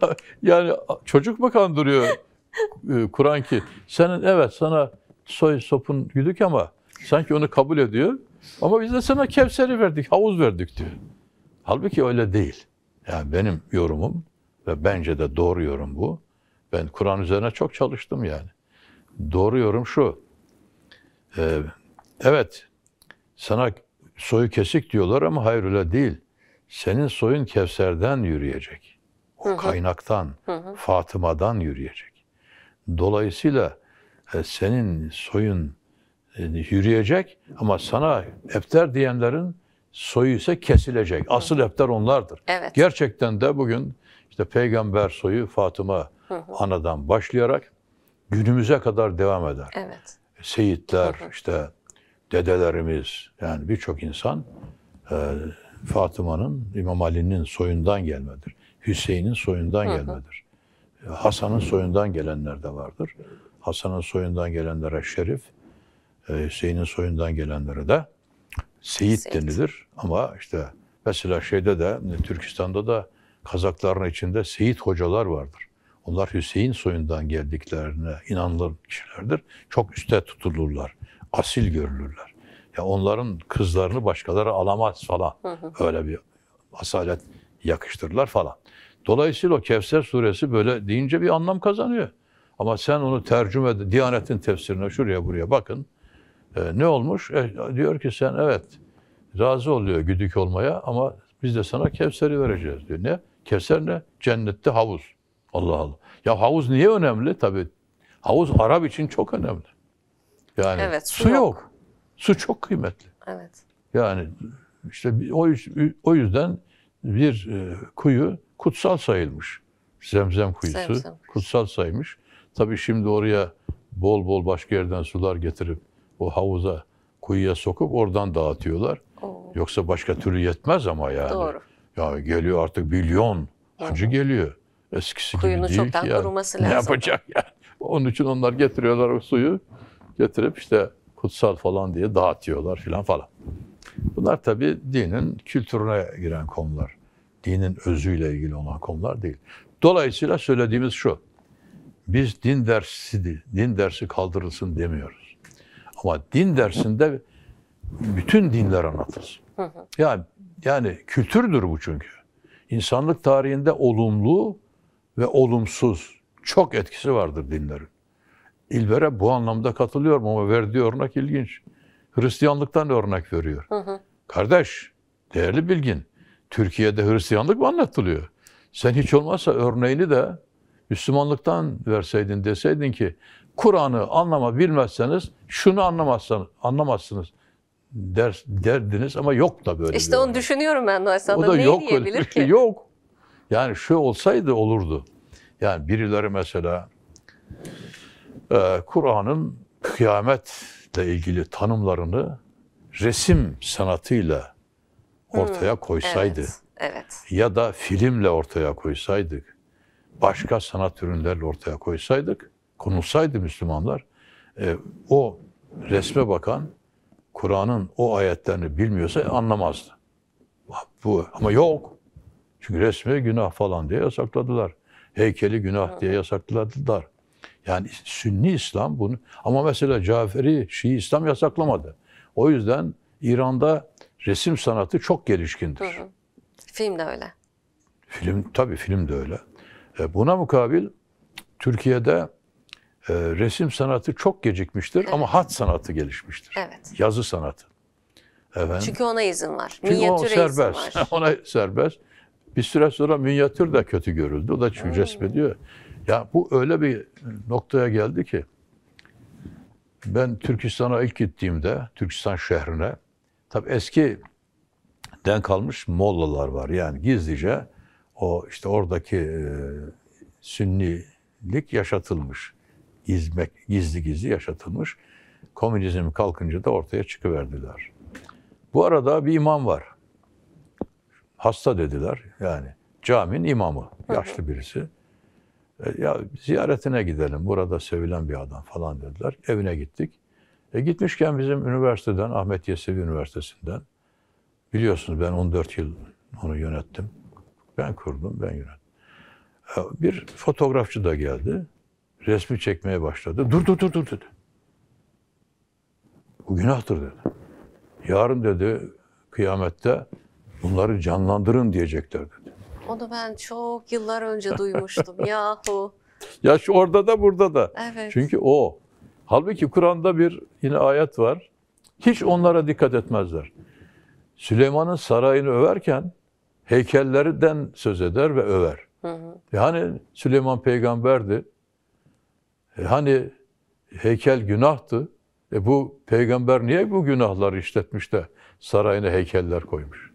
yani çocuk mu kandırıyor e, Kur'an ki? Senin evet sana soy sopun güdük ama sanki onu kabul ediyor. Ama biz de sana Kevser'i verdik, havuz verdik diyor. Halbuki öyle değil. Yani benim yorumum ve bence de doğru yorum bu. Ben Kur'an üzerine çok çalıştım yani. Doğru yorum şu. Ee, evet, sana soyu kesik diyorlar ama hayır öyle değil. Senin soyun Kevser'den yürüyecek. O kaynaktan, hı hı. Fatıma'dan yürüyecek. Dolayısıyla e, senin soyun e, yürüyecek ama sana Efter diyenlerin soyu ise kesilecek. Asıl eftar onlardır. Evet. Gerçekten de bugün işte peygamber soyu Fatıma hı hı. anadan başlayarak günümüze kadar devam eder. Evet. E, seyitler, hı hı. işte dedelerimiz yani birçok insan e, Fatıma'nın, İmam Ali'nin soyundan gelmedir. Hüseyin'in soyundan hı hı. gelmedir. E, Hasan'ın soyundan gelenler de vardır. Hasan'ın soyundan gelenlere şerif, e, Hüseyin'in soyundan gelenlere de Seyit, Seyit denilir ama işte mesela şeyde de Türkistan'da da Kazakların içinde Seyit hocalar vardır. Onlar Hüseyin soyundan geldiklerine inanılan kişilerdir. Çok üste tutulurlar. Asil görülürler. Ya onların kızlarını başkaları alamaz falan. Öyle bir asalet yakıştırırlar falan. Dolayısıyla o Kevser suresi böyle deyince bir anlam kazanıyor. Ama sen onu tercüme, Diyanet'in tefsirine şuraya buraya bakın. E, ne olmuş? E, diyor ki sen evet razı oluyor güdük olmaya ama biz de sana Kevser'i vereceğiz diyor. Ne? Kevser ne? Cennette havuz. Allah Allah. Ya havuz niye önemli? Tabii havuz Arap için çok önemli. Yani evet, su, su yok. yok. Su çok kıymetli. Evet. Yani işte o, o yüzden bir e, kuyu kutsal sayılmış. Zemzem kuyusu Zemzem. kutsal saymış. Tabii şimdi oraya bol bol başka yerden sular getirip o havuza kuyuya sokup oradan dağıtıyorlar. Oo. Yoksa başka türlü yetmez ama yani. Doğru. Yani geliyor artık milyon acı geliyor. Eskisi Kuyunu gibi değil çoktan ki yani. kuruması lazım. Ne yapacak yani? Onun için onlar getiriyorlar o suyu. Getirip işte kutsal falan diye dağıtıyorlar filan falan. Bunlar tabii dinin kültürüne giren konular. Dinin özüyle ilgili olan konular değil. Dolayısıyla söylediğimiz şu. Biz din dersi, din dersi kaldırılsın demiyoruz. Ama din dersinde bütün dinler anlatılır. Yani, yani kültürdür bu çünkü. İnsanlık tarihinde olumlu ve olumsuz çok etkisi vardır dinlerin. İlber'e bu anlamda katılıyorum ama verdiği örnek ilginç. Hristiyanlıktan örnek veriyor. Hı hı. Kardeş, değerli bilgin, Türkiye'de Hristiyanlık mı anlatılıyor? Sen hiç olmazsa örneğini de Müslümanlıktan verseydin deseydin ki Kur'an'ı anlama bilmezseniz şunu anlamazsınız, anlamazsınız ders derdiniz ama yok da böyle. İşte onu yani. düşünüyorum ben Noysa. O da, da yok öyle Ki? Yok. Yani şu olsaydı olurdu. Yani birileri mesela e, Kur'an'ın kıyametle ilgili tanımlarını resim sanatıyla hmm, ortaya hmm, koysaydı. Evet, evet. Ya da filmle ortaya koysaydık. Başka sanat ürünlerle ortaya koysaydık konulsaydı Müslümanlar e, o resme bakan Kur'an'ın o ayetlerini bilmiyorsa anlamazdı. Bu ama yok. Çünkü resmi günah falan diye yasakladılar. Heykeli günah diye yasakladılar. Yani Sünni İslam bunu ama mesela Caferi Şii İslam yasaklamadı. O yüzden İran'da resim sanatı çok gelişkindir. Hı hı. Film de öyle. Film tabii film de öyle. E, buna mukabil Türkiye'de e, resim sanatı çok gecikmiştir evet. ama hat sanatı gelişmiştir. Evet. Yazı sanatı. Efendim? Çünkü ona izin var. Çünkü Minyatüre o serbest. izin var. ona serbest. Bir süre sonra minyatür de kötü görüldü. O da çünkü resmediyor. Hmm. Ya bu öyle bir noktaya geldi ki ben Türkistan'a ilk gittiğimde Türkistan şehrine tabi eski den kalmış mollalar var. Yani gizlice o işte oradaki e, sünnilik yaşatılmış izmek, gizli gizli yaşatılmış. Komünizm kalkınca da ortaya çıkıverdiler. Bu arada bir imam var. Hasta dediler yani. Caminin imamı, yaşlı birisi. E, ya ziyaretine gidelim, burada sevilen bir adam falan dediler. Evine gittik. E gitmişken bizim üniversiteden, Ahmet Yesevi Üniversitesi'nden, biliyorsunuz ben 14 yıl onu yönettim. Ben kurdum, ben yönettim. E, bir fotoğrafçı da geldi resmi çekmeye başladı. Dur dur dur dur dedi. Bu günahtır dedi. Yarın dedi kıyamette bunları canlandırın diyecekler dedi. Onu ben çok yıllar önce duymuştum yahu. Ya şu orada da burada da. Evet. Çünkü o. Halbuki Kur'an'da bir yine ayet var. Hiç onlara dikkat etmezler. Süleyman'ın sarayını överken heykellerden söz eder ve över. Hı hı. Yani Süleyman peygamberdi. E, hani heykel günahtı. E bu peygamber niye bu günahları işletmiş de sarayına heykeller koymuş?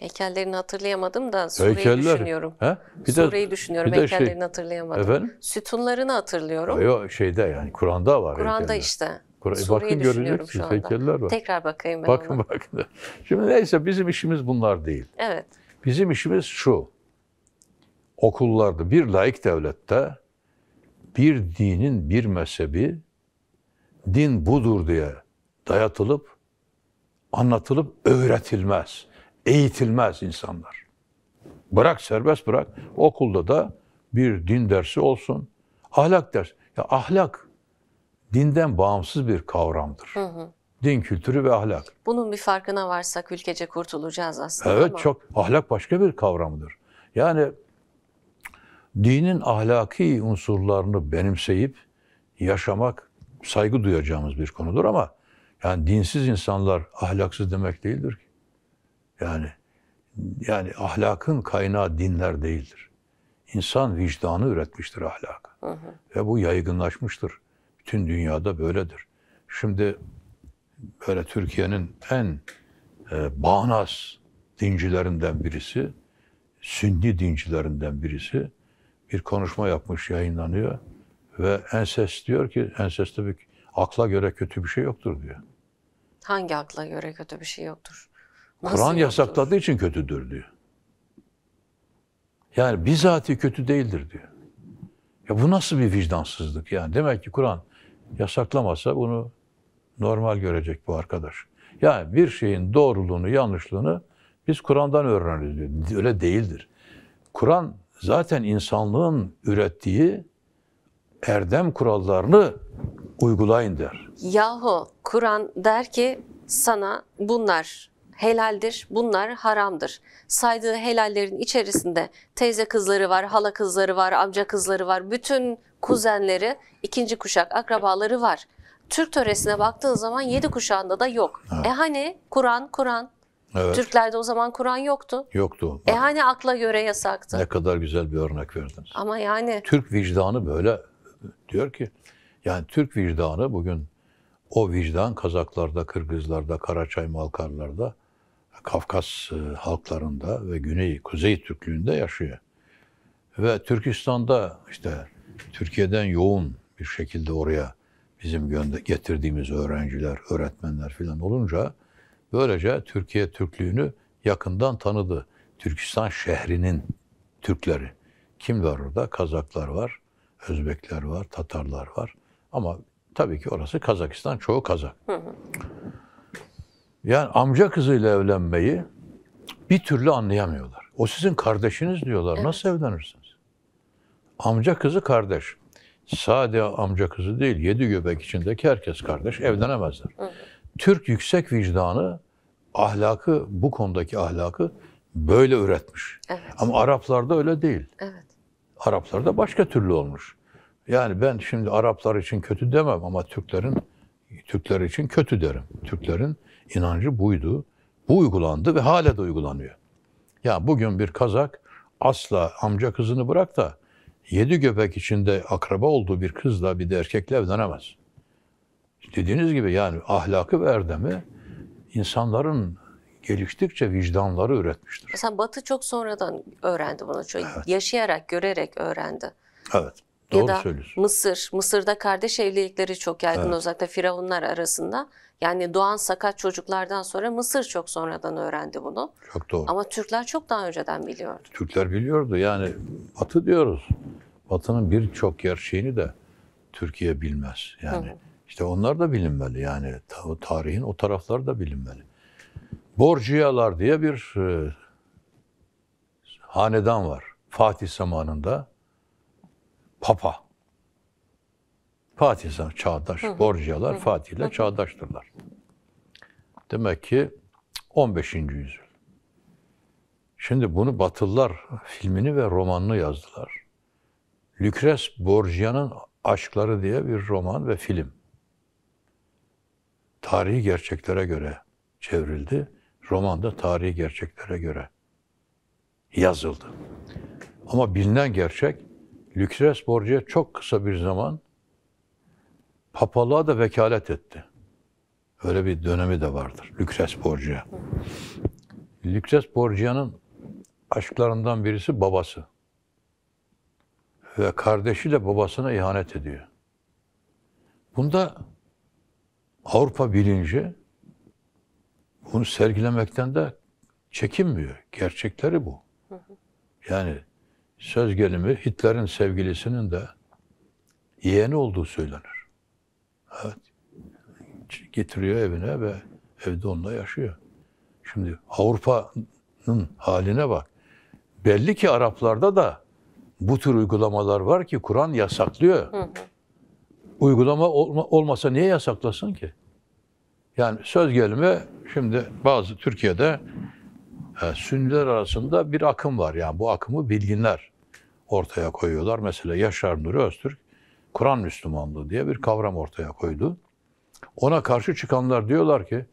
Heykellerini hatırlayamadım da sureyi Heykeller. düşünüyorum. He? Bir de, sureyi düşünüyorum, bir de şey, heykellerini şey, hatırlayamadım. Efendim? Sütunlarını hatırlıyorum. Yok şeyde yani Kur'an'da var Kur'an'da heykeller. işte. Kur sureyi bakın göreceksiniz heykeller var. Tekrar bakayım ben Bakın ona. bakın. Şimdi neyse bizim işimiz bunlar değil. Evet. Bizim işimiz şu. Okullarda bir laik devlette bir dinin bir mezhebi din budur diye dayatılıp anlatılıp öğretilmez, eğitilmez insanlar. Bırak serbest bırak okulda da bir din dersi olsun, ahlak dersi. Ya ahlak dinden bağımsız bir kavramdır. Hı hı. Din kültürü ve ahlak. Bunun bir farkına varsak ülkece kurtulacağız aslında. Evet ama. çok ahlak başka bir kavramdır. Yani dinin ahlaki unsurlarını benimseyip yaşamak saygı duyacağımız bir konudur ama yani dinsiz insanlar ahlaksız demek değildir ki. Yani yani ahlakın kaynağı dinler değildir. İnsan vicdanı üretmiştir ahlakı. Hı hı. Ve bu yaygınlaşmıştır. Bütün dünyada böyledir. Şimdi böyle Türkiye'nin en e, bağnaz dincilerinden birisi, sünni dincilerinden birisi bir konuşma yapmış yayınlanıyor. Ve Enses diyor ki, Enses tabii ki akla göre kötü bir şey yoktur diyor. Hangi akla göre kötü bir şey yoktur? Kur'an yasakladığı için kötüdür diyor. Yani bizatihi kötü değildir diyor. Ya bu nasıl bir vicdansızlık yani? Demek ki Kur'an yasaklamasa bunu normal görecek bu arkadaş. Yani bir şeyin doğruluğunu, yanlışlığını biz Kur'an'dan öğreniriz diyor. Öyle değildir. Kur'an zaten insanlığın ürettiği erdem kurallarını uygulayın der. Yahu Kur'an der ki sana bunlar helaldir, bunlar haramdır. Saydığı helallerin içerisinde teyze kızları var, hala kızları var, amca kızları var, bütün kuzenleri, ikinci kuşak akrabaları var. Türk töresine baktığın zaman yedi kuşağında da yok. Ha. E hani Kur'an, Kur'an, Evet. Türklerde o zaman Kur'an yoktu. Yoktu. E Bak, e hani akla göre yasaktı. Ne kadar güzel bir örnek verdiniz. Ama yani. Türk vicdanı böyle diyor ki yani Türk vicdanı bugün o vicdan Kazaklarda, Kırgızlarda, Karaçay Malkarlarda, Kafkas e, halklarında ve Güney, Kuzey Türklüğünde yaşıyor. Ve Türkistan'da işte Türkiye'den yoğun bir şekilde oraya bizim getirdiğimiz öğrenciler, öğretmenler falan olunca Böylece Türkiye Türklüğünü yakından tanıdı. Türkistan şehrinin Türkleri. Kim var orada? Kazaklar var, Özbekler var, Tatarlar var. Ama tabii ki orası Kazakistan, çoğu Kazak. Yani amca kızıyla evlenmeyi bir türlü anlayamıyorlar. O sizin kardeşiniz diyorlar. Evet. Nasıl evlenirsiniz? Amca kızı kardeş. Sade amca kızı değil, yedi göbek içindeki herkes kardeş. Evlenemezler. Hı hı. Türk yüksek vicdanı ahlakı, bu konudaki ahlakı böyle üretmiş. Evet. Ama Araplarda öyle değil. Evet. Araplarda başka türlü olmuş. Yani ben şimdi Araplar için kötü demem ama Türklerin Türkler için kötü derim. Türklerin inancı buydu. Bu uygulandı ve hala da uygulanıyor. Ya bugün bir Kazak asla amca kızını bırak da yedi göbek içinde akraba olduğu bir kızla bir de erkekle evlenemez dediğiniz gibi yani ahlakı ve erdemi insanların geliştikçe vicdanları üretmiştir. Mesela Batı çok sonradan öğrendi bunu. Çok evet. Yaşayarak, görerek öğrendi. Evet. Doğru ya da söylüyorsun. Mısır, Mısır'da kardeş evlilikleri çok yaygın evet. özellikle firavunlar arasında. Yani doğan sakat çocuklardan sonra Mısır çok sonradan öğrendi bunu. Çok doğru. Ama Türkler çok daha önceden biliyordu. Türkler biliyordu. Yani Batı diyoruz. Batı'nın birçok gerçeğini de Türkiye bilmez. Yani hı hı. İşte onlar da bilinmeli yani tarihin o tarafları da bilinmeli. Borciyalar diye bir e, hanedan var. Fatih zamanında Papa. Fatih zaman çağdaş. Hı Borciyalar hı Fatih ile çağdaştırlar. Demek ki 15. yüzyıl. Şimdi bunu Batılılar filmini ve romanını yazdılar. Lucrece Borgia'nın Aşkları diye bir roman ve film tarihi gerçeklere göre çevrildi. Roman da tarihi gerçeklere göre yazıldı. Ama bilinen gerçek Lükres Borcu'ya çok kısa bir zaman papalığa da vekalet etti. Öyle bir dönemi de vardır Lükres Borcu'ya. Lükres Borcu'ya'nın aşklarından birisi babası. Ve kardeşi de babasına ihanet ediyor. Bunda Avrupa bilinci bunu sergilemekten de çekinmiyor. Gerçekleri bu. Yani söz gelimi Hitler'in sevgilisinin de yeğeni olduğu söylenir. Evet. Getiriyor evine ve evde onunla yaşıyor. Şimdi Avrupa'nın haline bak. Belli ki Araplarda da bu tür uygulamalar var ki Kur'an yasaklıyor. Hı hı. Uygulama olma, olmasa niye yasaklasın ki? Yani söz gelimi şimdi bazı Türkiye'de e, Sünniler arasında bir akım var. Yani bu akımı bilginler ortaya koyuyorlar. Mesela Yaşar Nuri Öztürk Kur'an Müslümanlığı diye bir kavram ortaya koydu. Ona karşı çıkanlar diyorlar ki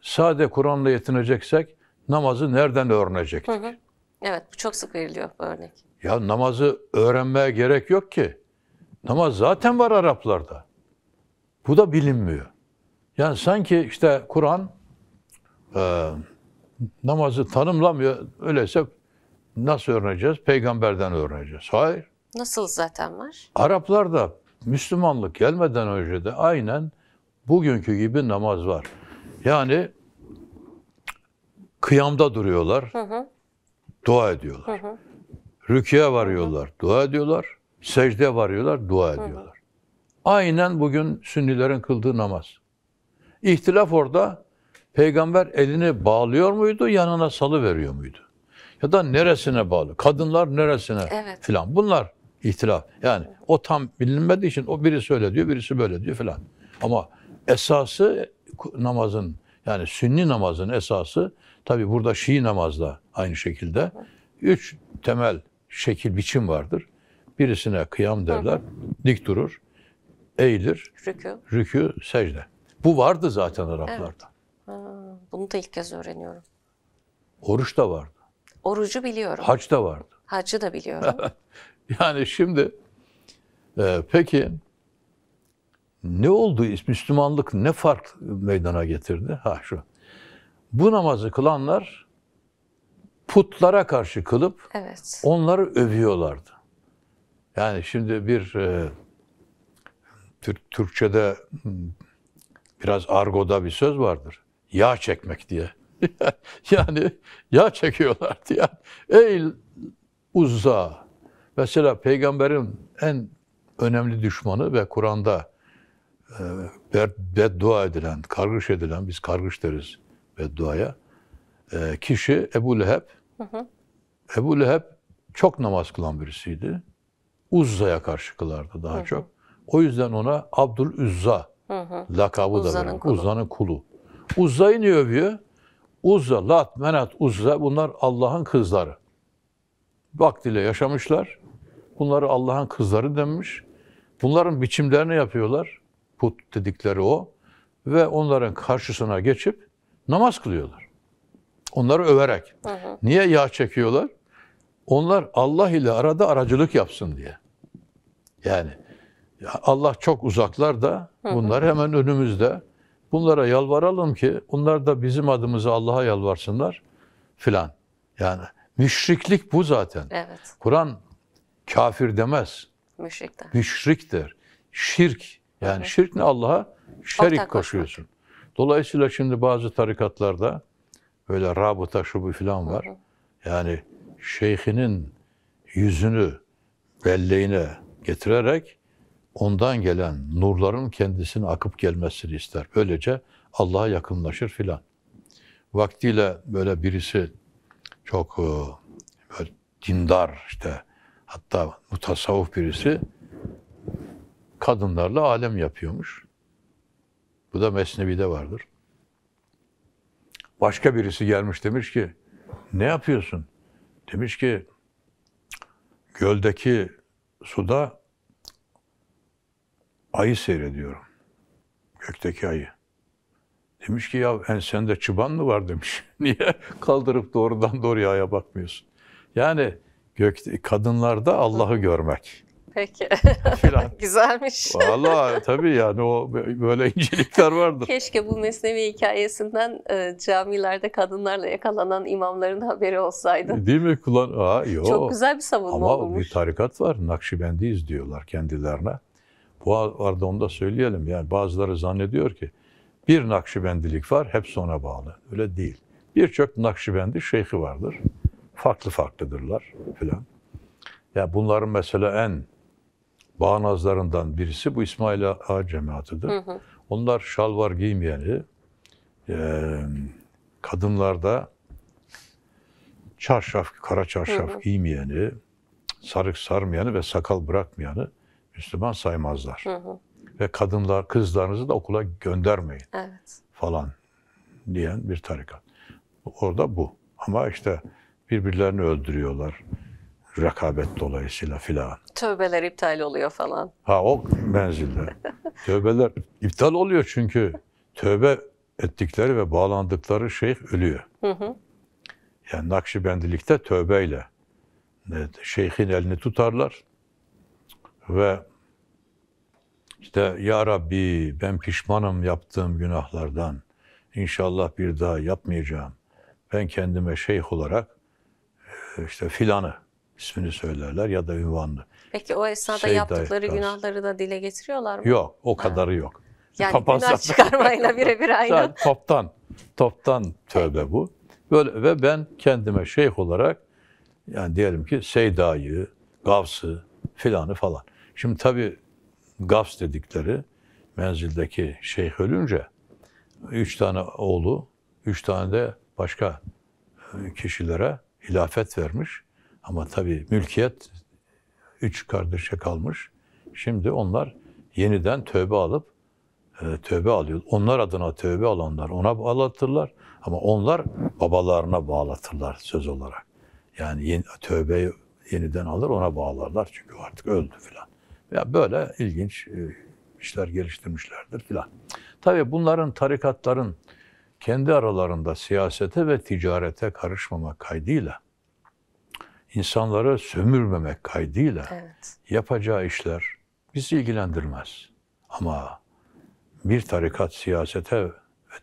sade Kur'an'la yetineceksek namazı nereden öğrenecektik? Hı hı. Evet bu çok sık veriliyor bu örnek. Ya namazı öğrenmeye gerek yok ki. Namaz zaten var Araplarda. Bu da bilinmiyor. Yani sanki işte Kur'an e, namazı tanımlamıyor. Öyleyse nasıl öğreneceğiz? Peygamberden öğreneceğiz. Hayır. Nasıl zaten var? Araplar da Müslümanlık gelmeden önce de aynen bugünkü gibi namaz var. Yani kıyamda duruyorlar, hı hı. dua ediyorlar. Hı Rüküye varıyorlar, dua ediyorlar. Secdeye varıyorlar, dua ediyorlar. Aynen bugün sünnilerin kıldığı namaz. İhtilaf orada peygamber elini bağlıyor muydu, yanına salı veriyor muydu? Ya da neresine bağlı? Kadınlar neresine evet. filan. Bunlar ihtilaf. Yani o tam bilinmediği için o biri söyle diyor, birisi böyle diyor filan. Ama esası namazın yani sünni namazın esası tabi burada Şii namazda aynı şekilde üç temel şekil biçim vardır. Birisine kıyam derler, dik durur, eğilir, rükü, rükü, secde. Bu vardı zaten Araplarda. Evet. Ha, bunu da ilk kez öğreniyorum. Oruç da vardı. Orucu biliyorum. Hac da vardı. Hacı da biliyorum. yani şimdi e, peki ne oldu? Müslümanlık ne fark meydana getirdi? Ha şu. Bu namazı kılanlar putlara karşı kılıp evet. onları övüyorlardı. Yani şimdi bir e, Türkçe'de hmm, biraz argoda bir söz vardır. Yağ çekmek diye. yani yağ çekiyorlardı ya. Ey Uzza! Mesela peygamberin en önemli düşmanı ve Kur'an'da e, beddua edilen, kargış edilen, biz kargış deriz bedduaya, e, kişi Ebu Leheb. Hı hı. Ebu Leheb çok namaz kılan birisiydi. Uzza'ya karşı kılardı daha hı hı. çok. O yüzden ona Abdül Üzza Hı Lakabı Uzza'nın da böyle. Kulu. Uzza'nın kulu. Uzza'yı ne övüyor? Uzza, Lat, Menat, Uzza bunlar Allah'ın kızları. Vaktiyle yaşamışlar. Bunları Allah'ın kızları denmiş. Bunların biçimlerini yapıyorlar. Put dedikleri o. Ve onların karşısına geçip namaz kılıyorlar. Onları överek. Hı hı. Niye yağ çekiyorlar? Onlar Allah ile arada aracılık yapsın diye. Yani Allah çok uzaklarda, bunlar hemen önümüzde. Bunlara yalvaralım ki onlar da bizim adımıza Allah'a yalvarsınlar filan. Yani müşriklik bu zaten. Evet. Kur'an kafir demez. Müşrik de. Şirk. Yani evet. şirk ne Allah'a? Şerik koşuyorsun. Dolayısıyla şimdi bazı tarikatlarda böyle rabıta şubu filan var. Hı hı. Yani şeyhinin yüzünü belleğine getirerek ondan gelen nurların kendisine akıp gelmesini ister. Böylece Allah'a yakınlaşır filan. Vaktiyle böyle birisi çok e, böyle dindar işte hatta mutasavvuf birisi kadınlarla alem yapıyormuş. Bu da Mesnevi'de vardır. Başka birisi gelmiş demiş ki ne yapıyorsun? Demiş ki göldeki suda ayı seyrediyorum. Gökteki ayı. Demiş ki ya ensende çıban mı var demiş. Niye kaldırıp doğrudan doğruya aya bakmıyorsun? Yani gök, kadınlarda Allah'ı görmek. Peki. Güzelmiş. Valla tabii yani o böyle incelikler vardır. Keşke bu Mesnevi hikayesinden e, camilerde kadınlarla yakalanan imamların haberi olsaydı. E, değil mi? Kullan Aa, yo. Çok güzel bir savunma Ama olmuş. Ama bir tarikat var. Nakşibendiyiz diyorlar kendilerine. Bu arada onu da söyleyelim. Yani bazıları zannediyor ki bir Nakşibendilik var, hep sona bağlı. Öyle değil. Birçok Nakşibendi şeyhi vardır. Farklı farklıdırlar filan. Yani bunların mesela en bağnazlarından birisi bu İsmail Ağa cemaatidir. Hı hı. Onlar şalvar giymeyeni, e, kadınlarda çarşaf, kara çarşaf hı hı. giymeyeni, sarık sarmayanı ve sakal bırakmayanı Müslüman saymazlar. Hı hı. Ve kadınlar, kızlarınızı da okula göndermeyin evet. falan diyen bir tarikat. Orada bu. Ama işte birbirlerini öldürüyorlar. Rekabet dolayısıyla filan. Tövbeler iptal oluyor falan. Ha o menzilde. Tövbeler iptal oluyor çünkü tövbe ettikleri ve bağlandıkları şeyh ölüyor. Hı hı. Yani Nakşibendilikte tövbeyle e, şeyhin elini tutarlar. Ve işte Ya Rabbi ben pişmanım yaptığım günahlardan. İnşallah bir daha yapmayacağım. Ben kendime şeyh olarak e, işte filanı ismini söylerler ya da ünvanını. Peki o esnada Şeyda yaptıkları etmez. günahları da dile getiriyorlar mı? Yok, o kadarı ha. yok. Yani Papaz günah çıkarmayla birebir aynı. toptan, toptan tövbe bu. Böyle ve ben kendime şeyh olarak yani diyelim ki Seyda'yı, Gavs'ı filanı falan Şimdi tabii Gavs dedikleri menzildeki şeyh ölünce üç tane oğlu, üç tane de başka e, kişilere hilafet vermiş. Ama tabii mülkiyet üç kardeşe kalmış. Şimdi onlar yeniden tövbe alıp e, tövbe alıyor. Onlar adına tövbe alanlar ona bağlatırlar ama onlar babalarına bağlatırlar söz olarak. Yani yeni, tövbe yeniden alır ona bağlarlar çünkü artık öldü filan. Ya böyle ilginç e, işler geliştirmişlerdir filan. Tabii bunların tarikatların kendi aralarında siyasete ve ticarete karışmamak kaydıyla insanları sömürmemek kaydıyla evet. yapacağı işler bizi ilgilendirmez. Ama bir tarikat siyasete ve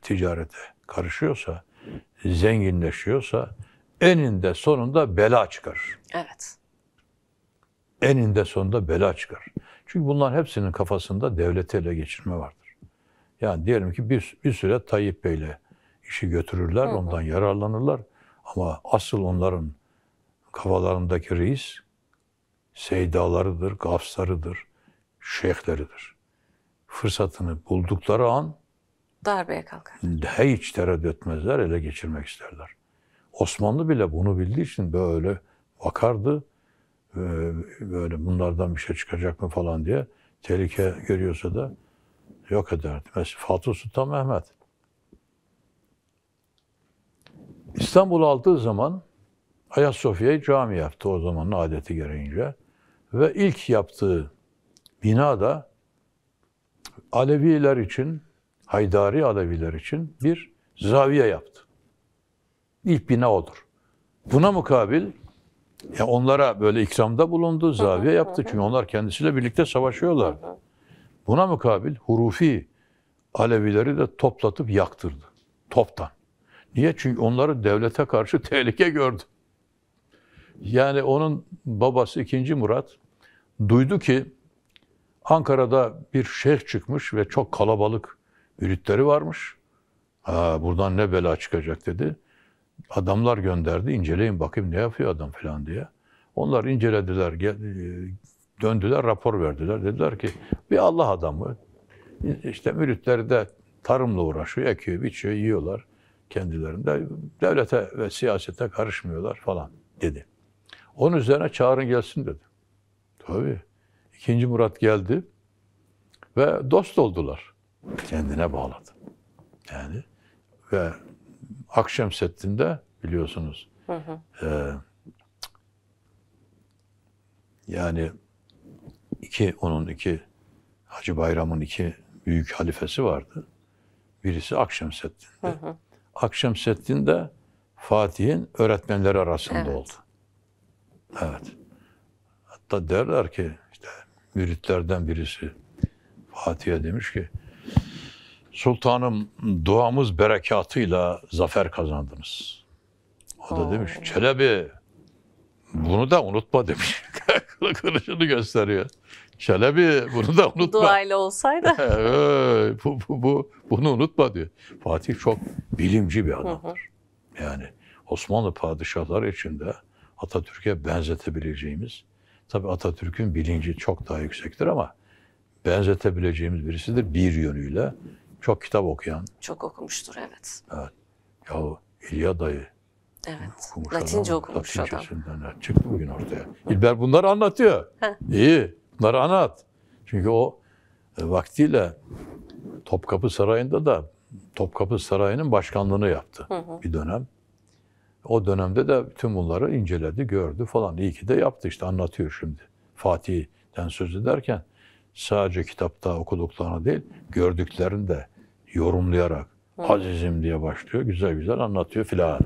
ticarete karışıyorsa, zenginleşiyorsa eninde sonunda bela çıkar. Evet. Eninde sonunda bela çıkar. Çünkü bunlar hepsinin kafasında devleti ele geçirme vardır. Yani diyelim ki bir, bir süre Tayyip Bey'le işi götürürler, hı hı. ondan yararlanırlar. Ama asıl onların kafalarındaki reis seydalarıdır, gafslarıdır, şeyhleridir. Fırsatını buldukları an darbeye kalkar. Hiç tereddüt etmezler, ele geçirmek isterler. Osmanlı bile bunu bildiği için böyle vakardı. Ee, böyle bunlardan bir şey çıkacak mı falan diye tehlike görüyorsa da yok ederdi. Mesela Fatih Sultan Mehmet. İstanbul'u aldığı zaman Ayasofya'yı cami yaptı o zamanın adeti gereğince. Ve ilk yaptığı bina da Aleviler için, Haydari Aleviler için bir zaviye yaptı. İlk bina odur. Buna mukabil ya onlara böyle ikramda bulundu, zaviye yaptı. Çünkü onlar kendisiyle birlikte savaşıyorlar. Buna mukabil hurufi Alevileri de toplatıp yaktırdı. Toptan. Niye? Çünkü onları devlete karşı tehlike gördü. Yani onun babası 2. Murat duydu ki Ankara'da bir şeyh çıkmış ve çok kalabalık müritleri varmış. Ha, buradan ne bela çıkacak dedi adamlar gönderdi. inceleyin bakayım ne yapıyor adam falan diye. Onlar incelediler, e, döndüler, rapor verdiler. Dediler ki bir Allah adamı İşte müritleri de tarımla uğraşıyor, ekiyor, biçiyor, yiyorlar kendilerinde. Devlete ve siyasete karışmıyorlar falan dedi. Onun üzerine çağırın gelsin dedi. Tabii. İkinci Murat geldi ve dost oldular. Kendine bağladı. Yani ve Akşam Seddi'nde biliyorsunuz. Hı hı. E, yani iki, onun iki, Hacı Bayram'ın iki büyük halifesi vardı. Birisi Akşemseddin'di. Hı hı. Akşemseddin Fatih'in öğretmenleri arasında evet. oldu. Evet. Hatta derler ki işte müritlerden birisi Fatih'e demiş ki Sultanım duamız berekatıyla zafer kazandınız. O da demiş Çelebi bunu da unutma demiş. Kılıcını gösteriyor. Çelebi bunu da unutma. Duayla olsaydı. bu, bu, bu, bunu unutma diyor. Fatih çok bilimci bir adamdır. Yani Osmanlı padişahları içinde Atatürk'e benzetebileceğimiz, tabi Atatürk'ün bilinci çok daha yüksektir ama benzetebileceğimiz birisidir bir yönüyle. Çok kitap okuyan. Çok okumuştur evet. Evet. ya İlya dayı. Evet. Okumuş Latince adam, okumuş Latincesinden. adam. Çıktı bugün ortaya. İlber bunları anlatıyor. İyi. Bunları anlat. Çünkü o e, vaktiyle Topkapı Sarayı'nda da Topkapı Sarayı'nın başkanlığını yaptı hı hı. bir dönem. O dönemde de tüm bunları inceledi, gördü falan. İyi ki de yaptı işte anlatıyor şimdi. Fatih'ten söz ederken sadece kitapta okuduklarını değil, gördüklerini de yorumlayarak azizim diye başlıyor. Güzel güzel anlatıyor filan.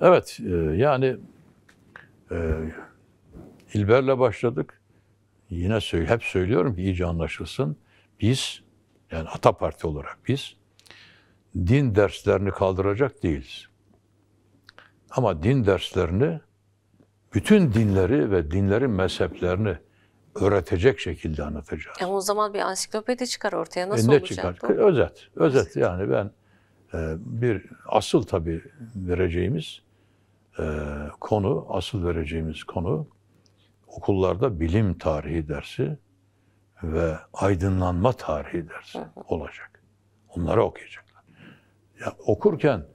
Evet e, yani e, İlber'le başladık. Yine söyle, hep söylüyorum ki iyice anlaşılsın. Biz yani Ata Parti olarak biz din derslerini kaldıracak değiliz. Ama din derslerini bütün dinleri ve dinlerin mezheplerini öğretecek şekilde anlatacağız. E o zaman bir ansiklopedi çıkar ortaya. E, Nasıl e ne olacak çıkar? bu? Özet. Özet yani ben e, bir asıl tabi vereceğimiz e, konu, asıl vereceğimiz konu okullarda bilim tarihi dersi ve aydınlanma tarihi dersi olacak. Onları okuyacaklar. Ya okurken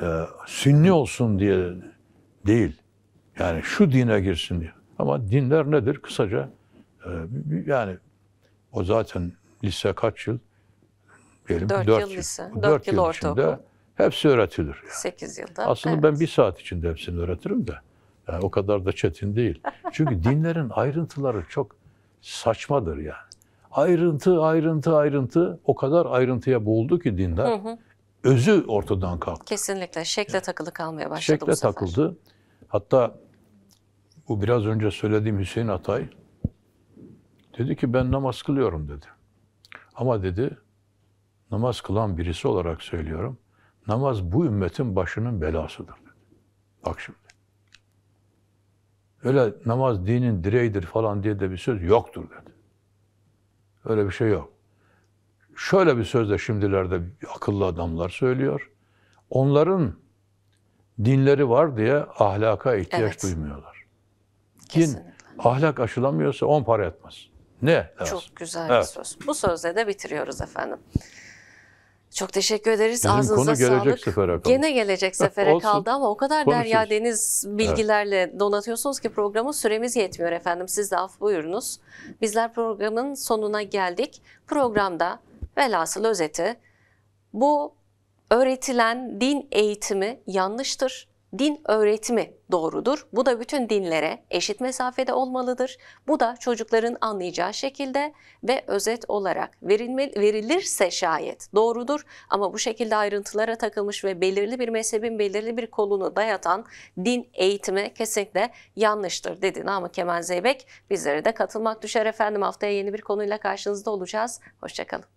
e, sünni olsun diye değil. Yani şu dine girsin diye. Ama dinler nedir? Kısaca ee, yani o zaten lise kaç yıl? Diyelim, dört, dört yıl, lise. Dört, dört yıl, yıl ortaokul. Hepsi öğretilir. Yani. Sekiz yılda. Aslında evet. ben bir saat içinde hepsini öğretirim de. Yani o kadar da çetin değil. Çünkü dinlerin ayrıntıları çok saçmadır yani. Ayrıntı, ayrıntı, ayrıntı. O kadar ayrıntıya boğuldu ki dinler. Hı hı. Özü ortadan kalktı. Kesinlikle. Şekle yani. takılı kalmaya başladı Şekle bu sefer. takıldı. Hatta bu biraz önce söylediğim Hüseyin Atay, Dedi ki ben namaz kılıyorum dedi. Ama dedi namaz kılan birisi olarak söylüyorum. Namaz bu ümmetin başının belasıdır dedi. Bak şimdi. Öyle namaz dinin direğidir falan diye de bir söz yoktur dedi. Öyle bir şey yok. Şöyle bir söz de şimdilerde akıllı adamlar söylüyor. Onların dinleri var diye ahlaka ihtiyaç evet. duymuyorlar. Din ahlak aşılamıyorsa on para etmez. Ne? Evet. Çok güzel evet. bir söz. Bu sözle de bitiriyoruz efendim. Çok teşekkür ederiz. Bizim Ağzınıza konu gelecek sağlık. sefere Gene gelecek sefere Olsun. kaldı ama o kadar Konuşuruz. derya deniz bilgilerle evet. donatıyorsunuz ki programın süremiz yetmiyor efendim. Siz de af buyurunuz. Bizler programın sonuna geldik. Programda velhasıl özeti bu öğretilen din eğitimi yanlıştır din öğretimi doğrudur. Bu da bütün dinlere eşit mesafede olmalıdır. Bu da çocukların anlayacağı şekilde ve özet olarak verilirse şayet doğrudur. Ama bu şekilde ayrıntılara takılmış ve belirli bir mezhebin belirli bir kolunu dayatan din eğitimi kesinlikle yanlıştır dedi Namık Kemal Zeybek. Bizlere de katılmak düşer efendim. Haftaya yeni bir konuyla karşınızda olacağız. Hoşçakalın.